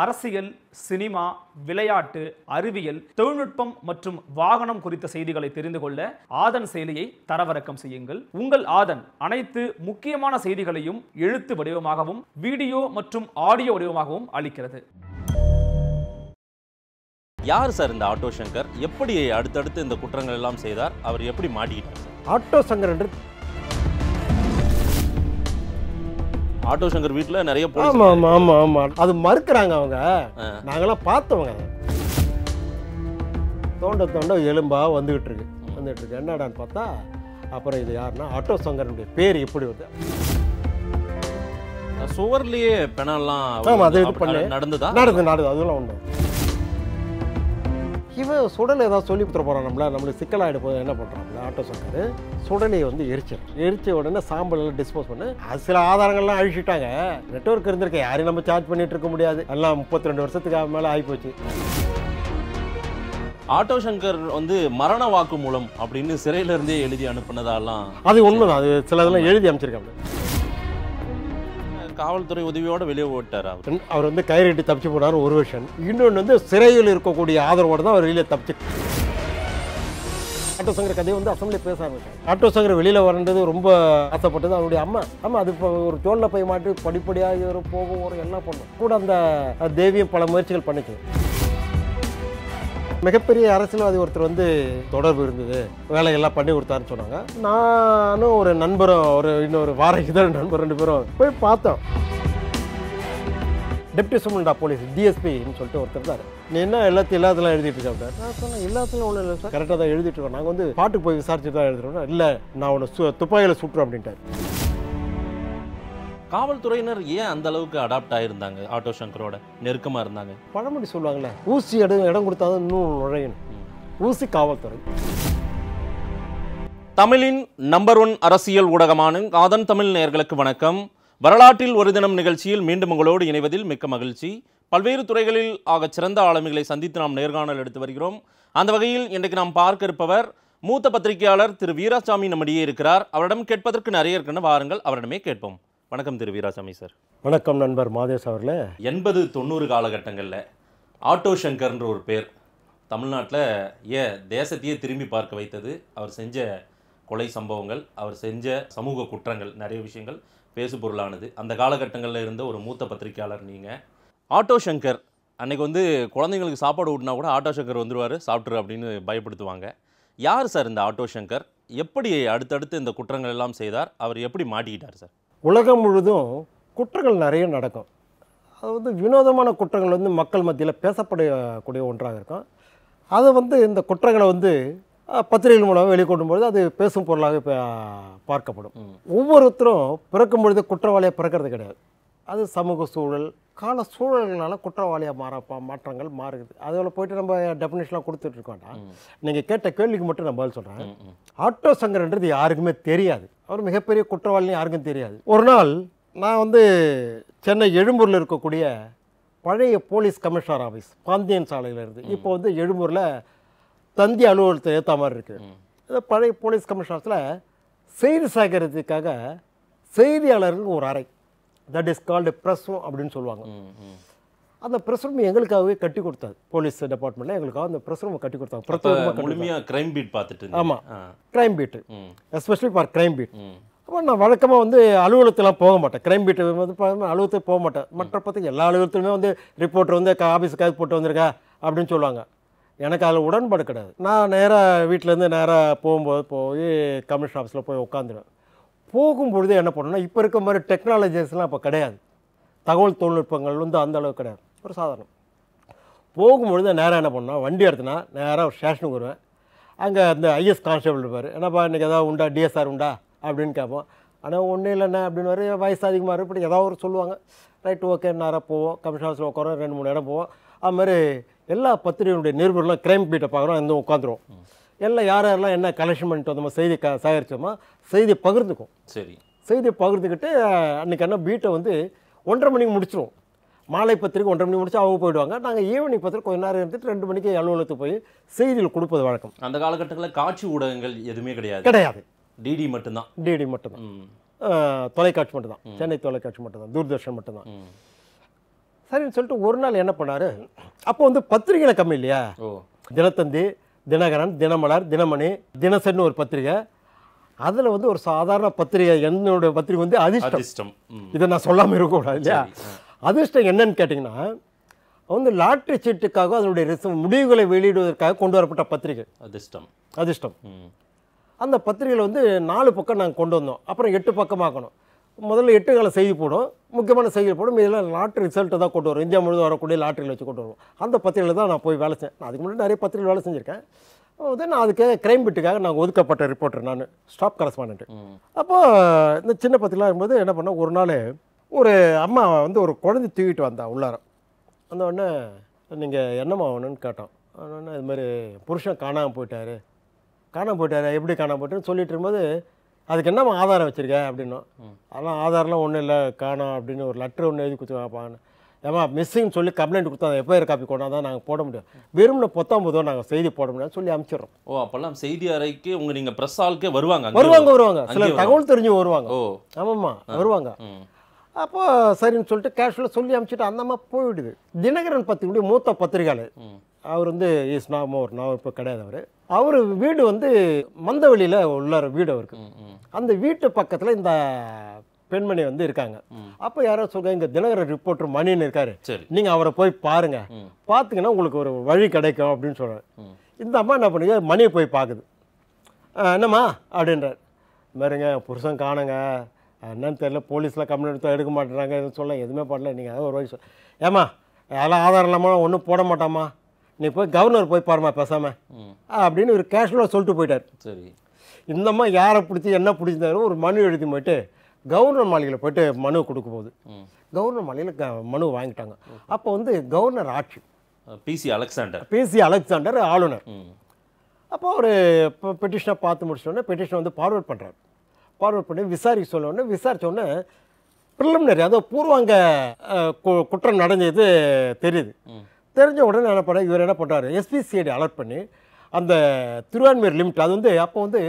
அரசியல் சினிமா விளையாட்டு அறிவியல் தொழில்நுட்பம் மற்றும் வாகனம் குறித்த செய்திகளை தெரிந்து கொள்ள ஆதன் செயலியை தரவிறக்கம் செய்யுங்கள் உங்கள் ஆதன் அனைத்து முக்கியமான செய்திகளையும் எழுத்து வடிவமாகவும் வீடியோ மற்றும் ஆடியோ வடிவமாகவும் அளிக்கிறது யார் சார் இந்த ஆட்டோ சங்கர் எப்படி அடுத்தடுத்து இந்த குற்றங்கள் எல்லாம் செய்தார் அவர் எப்படி மாட்டிக்கிட்டார் ஆட்டோ சங்கர் என்று ஆட்டோ சங்கர் வீட்டில் நிறைய ஆமாம் ஆமாம் ஆமாம் ஆமாம் அது மறுக்கிறாங்க அவங்க நாங்களாம் பார்த்தவங்க தோண்ட தோண்ட எலும்பா வந்துகிட்டு இருக்கு வந்துகிட்டு இருக்கு என்னடான்னு பார்த்தா அப்புறம் இது யாருன்னா ஆட்டோ சங்கரனுடைய பேர் எப்படி வருது சுவர்லயே பெனாலாம் நடந்துதான் நடந்து நடந்தது அதுலாம் ஒன்று இவன் சுடலை ஏதாவது சொல்லி கொடுத்துற போகிறான் நம்மள நம்மளுக்கு சிக்கலாகிட போது என்ன பண்ணுறாங்க ஆட்டோ சொல்கிறது சுடலை வந்து எரிச்சல் எரிச்ச உடனே சாம்பல் டிஸ்போஸ் பண்ணு அது சில ஆதாரங்கள்லாம் அழிச்சிட்டாங்க நெட்ஒர்க் இருந்திருக்கேன் யாரையும் நம்ம சார்ஜ் பண்ணிட்டு இருக்க முடியாது எல்லாம் முப்பத்தி ரெண்டு வருஷத்துக்கு மேலே ஆகிப்போச்சு ஆட்டோ சங்கர் வந்து மரண வாக்கு மூலம் அப்படின்னு சிறையிலிருந்தே எழுதி அனுப்புனதாலாம் அது உண்மைதான் அது சில இதெல்லாம் எழுதி அமைச்சிருக்காங்க காவல்துறை உதவியோடு வெளியே ஓட்டார் அவர் அவர் வந்து கைரட்டி தப்பிச்சு போனார் ஒரு வருஷம் இன்னொன்று வந்து சிறையில் இருக்கக்கூடிய ஆதரவோடு தான் அவர் வெளியே தப்பிச்சு ஆட்டோ சங்கர் கதையை வந்து அசம்பிளி பேச ஆரம்பிச்சார் ஆட்டோ சங்கர் வெளியில் வரன்றது ரொம்ப ஆசைப்பட்டது அவருடைய அம்மா ஆமாம் அது இப்போ ஒரு தோளில் போய் மாட்டி படிப்படியாக போகும் ஒரு என்ன பண்ணும் கூட அந்த தேவியும் பல முயற்சிகள் பண்ணிச்சு மிகப்பெரிய அரசியல்வாதி ஒருத்தர் வந்து தொடர்பு இருந்தது வேலையெல்லாம் பண்ணி கொடுத்தாருன்னு சொன்னாங்க நானும் ஒரு நண்பரும் ஒரு இன்னொரு வார இதழ் நண்பர் ரெண்டு பேரும் போய் பார்த்தோம் டெப்டி சுமண்டா போலீஸ் டிஎஸ்பின்னு சொல்லிட்டு ஒருத்தர் இருந்தார் நீ என்ன எல்லாத்தையும் எல்லாத்துல எழுதிட்டு இருக்க நான் சொன்னேன் எல்லாத்துல ஒன்றும் இல்லை சார் கரெக்டாக தான் எழுதிட்டு இருக்கோம் நாங்கள் வந்து பாட்டுக்கு போய் விசாரிச்சுட்டு தான் எழுதுறோம்னா இல்லை நான் உன்னை சு துப்பாக்கியில் சுட்டுறோம் அப்படின்ட்டார் காவல்துறையினர் ஏன் அந்த அளவுக்கு அடாப்ட் ஆகிருந்தாங்க ஆட்டோ சங்கரோட நெருக்கமாக இருந்தாங்க பழமொழி சொல்லுவாங்களே ஊசி இடம் இடம் கொடுத்தாதான் இன்னும் நுழையணும் ஊசி காவல்துறை தமிழின் நம்பர் ஒன் அரசியல் ஊடகமான காதன் தமிழ் நேர்களுக்கு வணக்கம் வரலாற்றில் ஒரு தினம் நிகழ்ச்சியில் மீண்டும் உங்களோடு இணைவதில் மிக்க மகிழ்ச்சி பல்வேறு துறைகளில் ஆக சிறந்த ஆளுமைகளை சந்தித்து நாம் நேர்காணல் எடுத்து வருகிறோம் அந்த வகையில் இன்றைக்கு நாம் பார்க்க இருப்பவர் மூத்த பத்திரிகையாளர் திரு வீராசாமி நம்மிடையே இருக்கிறார் அவரிடம் கேட்பதற்கு நிறைய இருக்குன்னு வாருங்கள் அவரிடமே கேட்போம் வணக்கம் திரு வீராசாமி சார் வணக்கம் நண்பர் மாதேஷ் அவர்களே எண்பது தொண்ணூறு காலகட்டங்களில் ஆட்டோ சங்கர்ன்ற ஒரு பேர் தமிழ்நாட்டில் ஏ தேசத்தையே திரும்பி பார்க்க வைத்தது அவர் செஞ்ச கொலை சம்பவங்கள் அவர் செஞ்ச சமூக குற்றங்கள் நிறைய விஷயங்கள் பேசுபொருளானது அந்த காலகட்டங்களில் இருந்த ஒரு மூத்த பத்திரிகையாளர் நீங்கள் ஆட்டோ சங்கர் அன்றைக்கி வந்து குழந்தைங்களுக்கு சாப்பாடு ஊட்டினா கூட ஆட்டோ சங்கர் வந்துடுவார் சாப்பிட்ரு அப்படின்னு பயப்படுத்துவாங்க யார் சார் இந்த ஆட்டோ சங்கர் எப்படி அடுத்தடுத்து இந்த குற்றங்கள் எல்லாம் செய்தார் அவர் எப்படி மாட்டிக்கிட்டார் சார் உலகம் முழுதும் குற்றங்கள் நிறைய நடக்கும் அது வந்து வினோதமான குற்றங்கள் வந்து மக்கள் மத்தியில் பேசப்படக்கூடிய ஒன்றாக இருக்கும் அதை வந்து இந்த குற்றங்களை வந்து பத்திரிகை மூலமாக வெளிக்கொண்டும் பொழுது அது பேசும் பொருளாக பார்க்கப்படும் ஒவ்வொருத்தரும் பிறக்கும் பொழுது குற்றவாளியாக பிறக்கிறது கிடையாது அது சமூக சூழல் கால சூழல்களால் குற்றவாளியாக மாற மாற்றங்கள் மாறுது அதில் போயிட்டு நம்ம டெஃபினேஷனாக கொடுத்துட்ருக்கோம்னா நீங்கள் கேட்ட கேள்விக்கு மட்டும் நான் பதில் சொல்கிறேன் ஆட்டோ சங்கர்ன்றது யாருக்குமே தெரியாது அவர் மிகப்பெரிய குற்றவாளின்னு யாருக்கும் தெரியாது ஒரு நாள் நான் வந்து சென்னை எழும்பூரில் இருக்கக்கூடிய பழைய போலீஸ் கமிஷனர் ஆஃபீஸ் பாந்தியன் சாலையில் இருந்து இப்போ வந்து எழும்பூரில் தந்தி அலுவலகத்தை ஏற்ற மாதிரி இருக்குது இந்த பழைய போலீஸ் கமிஷனத்தில் செய்தி சேகரித்துக்காக செய்தியாளர்களுக்கு ஒரு அறை தட் இஸ் கால்டு ப்ரெஸ் அப்படின்னு சொல்லுவாங்க அந்த ப்ரெஸ் ரூம் எங்களுக்காகவே கட்டி கொடுத்தாரு போலீஸ் டிபார்ட்மெண்ட்டில் எங்களுக்காக அந்த ப்ரெஸ் ரூம் கட்டி கொடுத்தாங்க முழுமையாக க்ரைம் பீட் பார்த்துட்டு ஆமாம் crime beat especially for crime beat அப்போ நான் வழக்கமாக வந்து அலுவலகத்திலாம் போக மாட்டேன் க்ரைம் பீட்டு வந்து அலுவலகத்துக்கு போக மாட்டேன் மற்ற பற்றி எல்லா அலுவலகத்துலையுமே வந்து ரிப்போர்ட்டர் வந்து ஆஃபீஸுக்கு போட்டு வந்திருக்கா அப்படின்னு சொல்லுவாங்க எனக்கு அதில் உடன்பாடு கிடையாது நான் நேராக வீட்டிலேருந்து நேராக போகும்போது போய் கமிஷன் ஆஃபீஸில் போய் உட்காந்துருவேன் போகும்பொழுது என்ன பண்ணணும்னா இப்போ இருக்க மாதிரி டெக்னாலஜிஸ்லாம் இப்போ கிடையாது தகவல் தொழில்நுட்பங்கள் வந்து அந்த அளவுக்கு கிடையாது ஒரு சாதாரணம் போகும்பொழுது நேராக என்ன பண்ணோம் வண்டி எடுத்துனா நேராக ஒரு ஸ்டேஷனுக்கு வருவேன் அங்கே அந்த ஐஎஸ் கான்ஸ்டபிள் இருப்பார் என்னப்பா இன்றைக்கி எதாவது உண்டா டிஎஸ்ஆர் உண்டா அப்படின்னு கேட்போம் ஆனால் ஒன்றும் இல்லைண்ணே அப்படின்னு வர வயசு அதிகமாக இருக்கும் இப்படி ஏதாவது ஒரு சொல்லுவாங்க ரைட் ஓகே நேராக போவோம் கமிஷன் ஹவுஸில் உட்காரோம் ரெண்டு மூணு இடம் போவோம் அது மாதிரி எல்லா பத்திரிகையுடைய நிருபர்களும் கிரைம் பீட்டை பார்க்குறோம் எந்த உட்காந்துருவோம் எல்லாம் யார் யாரெல்லாம் என்ன கலெக்ஷன் பண்ணிட்டு வந்தோம் செய்தி க சேகரித்தோமோ செய்தி பகிர்ந்துக்கும் சரி செய்தியை பகிர்ந்துக்கிட்டு அன்றைக்கி என்ன பீட்டை வந்து ஒன்றரை மணிக்கு முடிச்சிடும் மாலை பத்திரிக்கை ஒன்றரை மணி முடிச்சு அவங்க போயிடுவாங்க நாங்கள் ஈவினிங் பத்திரிக்கை கொஞ்ச நேரம் இருந்துட்டு ரெண்டு மணிக்கு அலுவலகத்துக்கு போய் செய்தியில் கொடுப்பது வழக்கம் அந்த காலகட்டங்களில் காட்சி ஊடகங்கள் எதுவுமே கிடையாது கிடையாது டிடி மட்டும்தான் டிடி மட்டும்தான் தொலைக்காட்சி மட்டும்தான் சென்னை தொலைக்காட்சி மட்டும்தான் தூர்தர்ஷன் மட்டும்தான் சரின்னு சொல்லிட்டு ஒரு நாள் என்ன பண்ணார் அப்போ வந்து பத்திரிகையில் கம்மி இல்லையா தினத்தந்தி தினகரன் தினமலர் தினமணி தினசன் ஒரு பத்திரிகை அதில் வந்து ஒரு சாதாரண பத்திரிகை என்னோட பத்திரிகை வந்து அதிர்ஷ்டம் இதை நான் சொல்லாமல் இருக்கக்கூடாது இல்லையா அதிர்ஷ்டம் என்னன்னு கேட்டிங்கன்னா வந்து லாட்ரி சீட்டுக்காக அதனுடைய ரிசம் முடிவுகளை வெளியிடுவதற்காக கொண்டு வரப்பட்ட பத்திரிகை அதிர்ஷ்டம் அதிர்ஷ்டம் அந்த பத்திரிகையில் வந்து நாலு பக்கம் நாங்கள் கொண்டு வந்தோம் அப்புறம் எட்டு பக்கமாக்கணும் முதல்ல எட்டு கால செய்தி போடும் முக்கியமான செய்தி போடும் இதில் லாட்ரி ரிசல்ட்டை தான் கொண்டு வரும் இந்தியா முழுவதும் வரக்கூடிய லாட்ரியில் வச்சு கொண்டு வருவோம் அந்த பத்திரிகையில் தான் நான் போய் வேலை செஞ்சேன் அதுக்கு முன்னாடி நிறைய பத்திரிகை வேலை செஞ்சுருக்கேன் தென் அதுக்கு கிரைம் பிட்டுக்காக நாங்கள் ஒதுக்கப்பட்ட ரிப்போர்ட்டர் நான் ஸ்டாப் கரஸ்பாண்ட்டு அப்போது இந்த சின்ன பத்திரிகைலாம் இருக்கும்போது என்ன பண்ணோம் ஒரு நாள் ஒரு அம்மா வந்து ஒரு குழந்தை தூக்கிட்டு வந்தா உள்ளார வந்தோடனே நீங்கள் என்னம்மா ஆகணும்னு கேட்டோம் அதனால இது மாதிரி புருஷன் காணாமல் போயிட்டார் காணாமல் போயிட்டார் எப்படி காணாமல் போயிட்டுன்னு சொல்லிட்டு இருக்கும்போது அதுக்கு என்னம்மா ஆதாரம் வச்சுருக்கேன் அப்படின்னோம் அதெல்லாம் ஆதாரம்லாம் ஒன்றும் இல்லை காணோம் அப்படின்னு ஒரு லெட்ரு ஒன்று எழுதி கொடுத்து வைப்பாங்கன்னு ஏமா மிஸ்ஸிங்னு சொல்லி கம்ப்ளைண்ட் கொடுத்தா அதை எஃப்ஐஆர் காப்பி கொண்டாதான் நாங்கள் போட முடியும் வெறும்னு போதும் நாங்கள் செய்தி போட முடியாது சொல்லி அமைச்சிடறோம் ஓ அப்போல்லாம் செய்தி அறைக்கு உங்கள் நீங்கள் ப்ரெஸ் ஆளுக்கே வருவாங்க வருவாங்க வருவாங்க சில தகவல் தெரிஞ்சு வருவாங்க ஓ ஆமாம்மா வருவாங்க அப்போது சரின்னு சொல்லிட்டு கேஷுவலாக சொல்லி அமுச்சுட்டு அந்த அம்மா போயிடுது தினகரன் பத்திரிகை மூத்த பத்திரிகையாளர் அவர் வந்து இஸ் நாம ஒரு நாமோ இப்போ கிடையாது அவர் அவர் வீடு வந்து மந்தவெளியில் உள்ளார் வீடு அவருக்கு அந்த வீட்டு பக்கத்தில் இந்த பெண்மணி வந்து இருக்காங்க அப்போ யாரோ சொல்ற இங்கே தினகரன் ரிப்போர்ட்டர் மணின்னு இருக்காரு நீங்கள் அவரை போய் பாருங்க பார்த்தீங்கன்னா உங்களுக்கு ஒரு வழி கிடைக்கும் அப்படின்னு சொல்கிறார் இந்த அம்மா என்ன பண்ணுங்க மணியை போய் பார்க்குது என்னம்மா அப்படின்றார் மாருங்க புருஷன் காணுங்க என்னன்னு தெரில போலீஸில் கம்ப்ளைண்ட் எடுத்தால் எடுக்க மாட்டேறாங்க சொல்ல எதுவுமே பண்ணல நீங்கள் அதாவது ஒரு வழி சொல் ஏம்மா யாரும் ஆதாரம் இல்லாமல் ஒன்றும் போட மாட்டாமா நீ போய் கவர்னர் போய் பாருமா பேசாமல் அப்படின்னு ஒரு கேஷுவலாக சொல்லிட்டு போயிட்டார் சரி இந்தம்மா யாரை பிடிச்சி என்ன பிடிச்சிருந்தாலும் ஒரு மனு எழுதி போயிட்டு கவர்னர் மாளிகையில் போய்ட்டு மனு கொடுக்க போகுது கவர்னர் மாளிகையில் மனு வாங்கிட்டாங்க அப்போ வந்து கவர்னர் ஆட்சி பிசி அலெக்சாண்டர் பிசி அலெக்சாண்டர் ஆளுநர் அப்போ ஒரு பெட்டிஷனை பார்த்து முடிச்சோடனே பெட்டிஷனை வந்து ஃபார்வர்ட் பண்ணுறாரு ஃபார்வர்ட் பண்ணி விசாரிக்க சொன்னோடனே விசாரித்தோடனே ப்ரிலிமினரி அதோ பூர்வாங்க குற்றம் நடந்தது தெரியுது தெரிஞ்ச உடனே என்ன பண்ண இவர் என்ன பண்ணுறாரு எஸ்பிசிஐடி அலர்ட் பண்ணி அந்த திருவான்மீர் லிமிட் அது வந்து அப்போ வந்து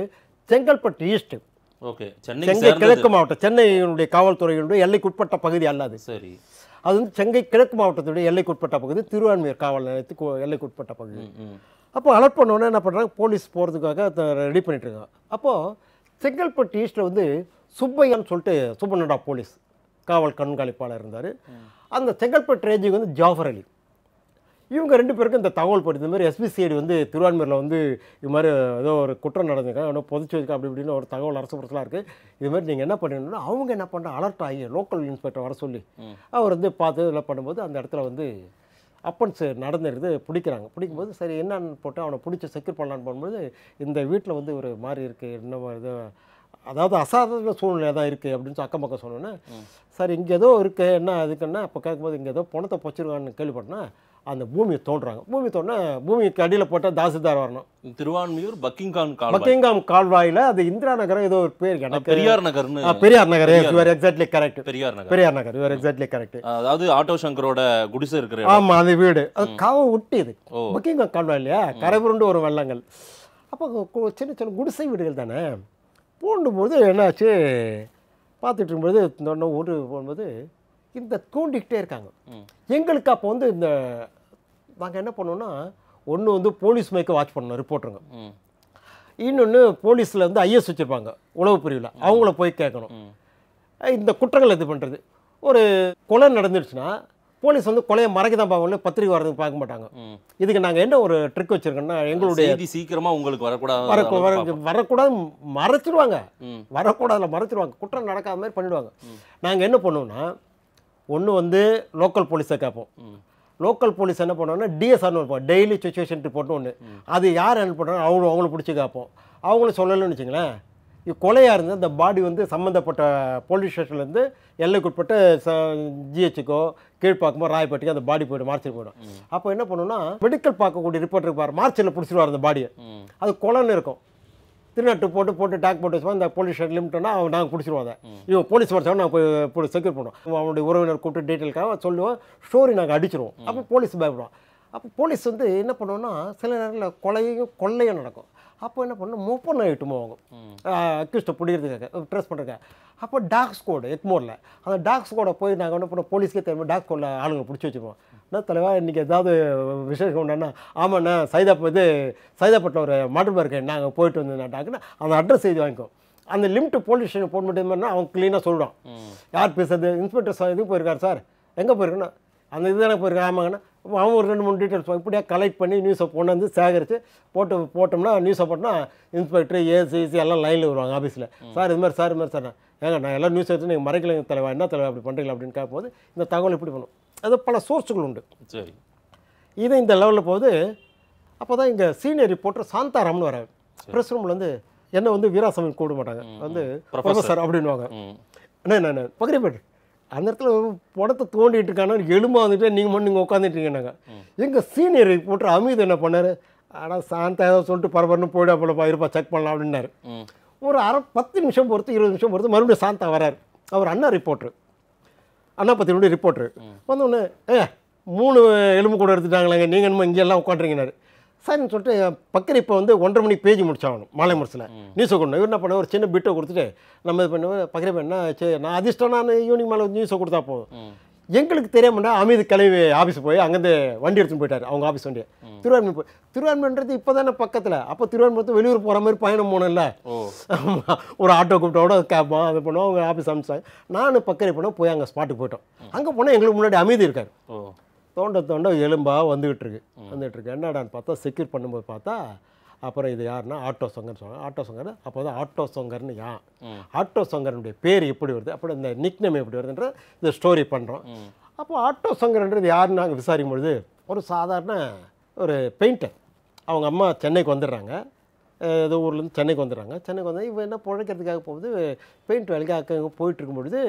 செங்கல்பட்டு ஈஸ்ட் ஓகே சென்னை கிழக்கு மாவட்டம் சென்னையினுடைய காவல்துறையினுடைய எல்லைக்குட்பட்ட பகுதி அல்லாது சரி அது வந்து செங்கை கிழக்கு மாவட்டத்துடைய எல்லைக்குட்பட்ட பகுதி திருவான்மையர் காவல் நிலையத்துக்கு எல்லைக்குட்பட்ட பகுதி அப்போ அலர்ட் பண்ணோன்னே என்ன பண்ணுறாங்க போலீஸ் போகிறதுக்காக ரெடி பண்ணிட்டு இருக்காங்க அப்போது செங்கல்பட்டு ஈஸ்டில் வந்து சுப்பையான்னு சொல்லிட்டு சுப்பநடா போலீஸ் காவல் கண்காணிப்பாளர் இருந்தார் அந்த செங்கல்பட்டு ரேஞ்சுக்கு வந்து ஜாஃபர் அலி இவங்க ரெண்டு பேருக்கும் இந்த தகவல் படி இந்த மாதிரி எஸ்பிசிஐடி வந்து திருவான்மையில் வந்து இது மாதிரி ஏதோ ஒரு குற்றம் நடந்துக்கா ஏதோ பொதிச்சு அப்படி இப்படின்னு ஒரு தகவல் அரசு புரசலாக இருக்குது இது மாதிரி நீங்கள் என்ன பண்ணணும்னா அவங்க என்ன பண்ணுற அலர்ட் ஆகி லோக்கல் இன்ஸ்பெக்டர் வர சொல்லி அவர் வந்து பார்த்து இதெல்லாம் பண்ணும்போது அந்த இடத்துல வந்து அப்பன்ஸ் நடந்துருது பிடிக்கிறாங்க பிடிக்கும்போது சரி என்னன்னு போட்டு அவனை பிடிச்ச செக்யூர் பண்ணலான்னு போகும்போது இந்த வீட்டில் வந்து ஒரு மாதிரி இருக்குது இன்னும் இது அதாவது அசாதாரண சூழ்நிலை தான் இருக்குது அப்படின்னு சொல்லி அக்கம் பக்கம் சொன்னோன்னே சார் இங்கே ஏதோ இருக்குது என்ன அதுக்குன்னா அப்போ கேட்கும்போது இங்கே ஏதோ பணத்தை பொச்சிருவான்னு கேள்விப்பட்டேன்னா அந்த பூமியை தோன்றாங்க பூமி தோன்ற பூமிக்கு அடியில் போட்டால் தாசுதார் வரணும் திருவான்மியூர் பக்கிங்காம் பக்கிங்காம் கால்வாயில் அது இந்திரா நகரம் ஏதோ ஒரு பேர் Periyar Nagar Periyar Nagar you're exactly correct Periyar Nagar Periyar Nagar you're exactly correct அதாவது ஆட்டோ சங்கரோட குடிசை இருக்கிற ஆமாம் அது வீடு அது காவம் ஒட்டி இது பக்கிங்காம் கால்வாய் இல்லையா கரை ஒரு வெள்ளங்கள் அப்போ சின்ன சின்ன குடிசை வீடுகள் தானே பூண்டும்போது என்னாச்சு பார்த்துட்டு இருக்கும்போது இந்த ஒன்று போகும்போது இந்த தூண்டிக்கிட்டே இருக்காங்க எங்களுக்கு அப்போ வந்து இந்த நாங்கள் என்ன பண்ணோன்னா ஒன்று வந்து போலீஸ் மைக்கை வாட்ச் பண்ணணும் ரிப்போர்ட்டருங்க இன்னொன்று போலீஸில் வந்து ஐஎஸ் வச்சுருப்பாங்க உளவு பிரிவில் அவங்கள போய் கேட்கணும் இந்த குற்றங்கள் இது பண்ணுறது ஒரு கொலை நடந்துருச்சுன்னா போலீஸ் வந்து கொலையை மறைக்க தான் பார்ப்பாங்க பத்திரிக்கை வரது பார்க்க மாட்டாங்க இதுக்கு நாங்கள் என்ன ஒரு ட்ரிக் வச்சுருக்கோம்னா எங்களுடைய சீக்கிரமாக உங்களுக்கு வரக்கூடாது வர வர வரக்கூடாது மறைச்சிடுவாங்க வரக்கூடாதுல மறைச்சிடுவாங்க குற்றம் நடக்காத மாதிரி பண்ணிடுவாங்க நாங்கள் என்ன பண்ணுவோம்னா ஒன்று வந்து லோக்கல் போலீஸை கேட்போம் லோக்கல் போலீஸ் என்ன பண்ணுவாங்கன்னா டிஎஸ்ஆர்னு இருப்போம் டெய்லி சுச்சுவேஷன் ரிப்போர்ட்னு ஒன்று அது யார் என்ன பண்ணுறாங்க அவங்க அவங்கள பிடிச்சி கேட்போம் அவங்களும் சொல்லலைன்னு வச்சுங்களேன் கொலையாக இருந்து அந்த பாடி வந்து சம்மந்தப்பட்ட போலீஸ் ஸ்டேஷன்லேருந்து எல்லைக்குட்பட்ட ச ஜிஹெச்சுக்கோ கீழ்ப்பாக்கமோ ராயப்பேட்டைக்கு அந்த பாடி போய்டும் மார்ச்சில் போய்டும் அப்போ என்ன பண்ணுன்னா மெடிக்கல் பார்க்கக்கூடிய ரிப்போர்ட் இருப்பார் மார்ச்சில் பிடிச்சிருவார் அந்த பாடியை அது கொலைன்னு இருக்கும் திருநாட்டு போட்டு போட்டு டேக் போட்டு வச்சுப்போம் அந்த போலீஸ் ஸ்டேஷன் லிமிட்டோன்னா அவன் நாங்கள் பிடிச்சிருவோம் இவன் போலீஸ் வரச்சவன் நாங்கள் போய் செக்யூர் பண்ணுவோம் அவனுடைய உறவினர் கூப்பிட்டு டீட்டெயிலுக்காக சொல்லுவோம் ஸ்டோரி நாங்கள் அடிச்சிருவோம் அப்போ போலீஸ் பயப்படுவோம் அப்போ போலீஸ் வந்து என்ன பண்ணுவோம்னா சில நேரங்களில் கொலையும் கொள்ளையும் நடக்கும் அப்போ என்ன பண்ணணும் மூவ் ஐட்டமும் இட்டுமோ அவங்க அக்யூஸ்ட்டை பிடிக்கிறதுக்காக ட்ரெஸ் பண்ணுறதுக்காக அப்போ டாக் ஸ்கோடு எக்மோரில் அந்த டாக் ஸ்குவாடை போய் நாங்கள் என்ன பண்ணோம் போலீஸ்க்கே தெரியும் டாக் ஸ்கோடில் ஆளுங்களை பிடிச்சி வச்சுருவோம் என்ன தலைவா இன்றைக்கி ஏதாவது விசேஷம் ஒன்றுன்னா ஆமாண்ணா சைதாப்ப இது சைதாப்பட்டில் ஒரு மாட்டுமா இருக்கேன் நாங்கள் போயிட்டு வந்தோம் டாக்குன்னா அந்த அட்ரஸ் செய்து வாங்கிக்கும் அந்த லிமிட்டு போலீஸ் ஸ்டேஷன் போட முடியுதுன்னா அவன் க்ளீனாக சொல்லுவான் யார் பேசுறது இன்ஸ்பெக்டர் சார் இதுக்கு போயிருக்காரு சார் எங்கே போயிருக்குன்னா அந்த இது தானே போயிருக்காரு ஆமாங்கண்ணா அவன் ஒரு ரெண்டு மூணு டீட்டெயில்ஸ் இப்படியே கலெக்ட் பண்ணி நியூஸை கொண்டு வந்து சேகரித்து போட்டு போட்டோம்னா நியூஸை போட்டோம்னா இன்ஸ்பெக்டர் ஏசிசி எல்லாம் லைனில் வருவாங்க ஆஃபீஸில் சார் இது மாதிரி சார் இது மாதிரி சார் ஏங்க நான் எல்லாம் நியூஸ் எடுத்து நீங்கள் மறைக்கலைங்க தலைவா என்ன தலைவா அப்படி பண்ணுறீங்களா அப்படின்னு போது இந்த தகவல் இப்படி பண்ணும் அது பல சோர்ஸுகள் உண்டு சரி இது இந்த லெவலில் போகுது அப்போ தான் இங்கே சீனியர் ரிப்போர்ட்டர் சாந்தாராம்னு வராரு ப்ரெஸ் ரூமில் வந்து என்ன வந்து வீராசாமி கூட மாட்டாங்க வந்து ப்ரொஃபஸர் அப்படின்வாங்க என்ன என்ன பகிரிப்பேட்டு அந்த இடத்துல படத்தை தோண்டிகிட்டு இருக்கானா எலும்பா வந்துட்டு நீங்கள் மட்டும் நீங்கள் உட்காந்துட்டீங்கன்னாங்க எங்கள் சீனியர் போட்டு அமீத் என்ன பண்ணார் ஆனால் சாந்தா ஏதோ சொல்லிட்டு பரபரன்னு போயிடா போலப்பா இருப்பா செக் பண்ணலாம் அப்படின்னாரு ஒரு அரை பத்து நிமிஷம் பொறுத்து இருபது நிமிஷம் பொறுத்து மறுபடியும் சாந்தா வரார் அவர் அண்ணா ரிப்போர்ட்ரு அண்ணா பத்தினுடைய ரிப்போர்ட்ரு வந்தோடனே ஏ மூணு எலும்பு கூட எடுத்துட்டாங்களாங்க நீங்கள் என்னமோ இங்கெல்லாம் உட்காந்துருங்கினாரு சரின்னு சொல்லிட்டு பக்கர் இப்போ வந்து ஒன்றரை மணிக்கு பேஜ் முடிச்சாகணும் மாலை முடிச்சில் நியூஸை கொடுணும் இவர் என்ன பண்ண ஒரு சின்ன பிட்டை கொடுத்துட்டு நம்ம இது பண்ணுவோம் பக்கரை என்ன சரி நான் அதிர்ஷ்டம் நான் ஈவினிங் மேலே நியூஸை கொடுத்தா போதும் எங்களுக்கு தெரியாமண்டா அமித் கிளம்பி ஆஃபீஸ் போய் அங்கேருந்து வண்டி எடுத்துன்னு போயிட்டார் அவங்க ஆஃபீஸ் வண்டி திருவாரூர் போய் திருவான்மூர்ன்றது இப்போ தானே பக்கத்தில் அப்போ திருவான்மூர்த்து வெளியூர் போகிற மாதிரி பயணம் போனோம்ல ஒரு ஆட்டோ கூப்பிட்டோட கேப்போம் அது பண்ணுவோம் அவங்க ஆஃபீஸ் அமிச்சாங்க நானும் பக்கரை போனால் போய் அங்கே ஸ்பாட்டுக்கு போயிட்டோம் அங்கே போனால் எங்களுக்கு முன்னாடி அமைதி இருக்கார் தோண்ட தோண்ட எலும்பாக வந்துகிட்ருக்கு வந்துகிட்ருக்கு என்னடான்னு பார்த்தா செக்யூர் பண்ணும்போது பார்த்தா அப்புறம் இது யாருன்னா ஆட்டோ சொங்கர்னு சொன்னாங்க ஆட்டோ சொங்கர் அப்போ தான் ஆட்டோ சொங்கர்னு யான் ஆட்டோ சொங்கர்னுடைய பேர் எப்படி வருது அப்புறம் இந்த நிக்னம் எப்படி வருதுன்ற இந்த ஸ்டோரி பண்ணுறோம் அப்போ ஆட்டோ சொங்கர்ன்றது யாருன்னு நாங்கள் விசாரிக்கும் பொழுது ஒரு சாதாரண ஒரு பெயிண்டர் அவங்க அம்மா சென்னைக்கு வந்துடுறாங்க ஏதோ ஊர்லேருந்து சென்னைக்கு வந்துடுறாங்க சென்னைக்கு வந்தால் இவன் என்ன பிழைக்கிறதுக்காக போகுது பெயிண்ட் வேலைக்கு அங்கே போயிட்டுருக்கும் பொழுது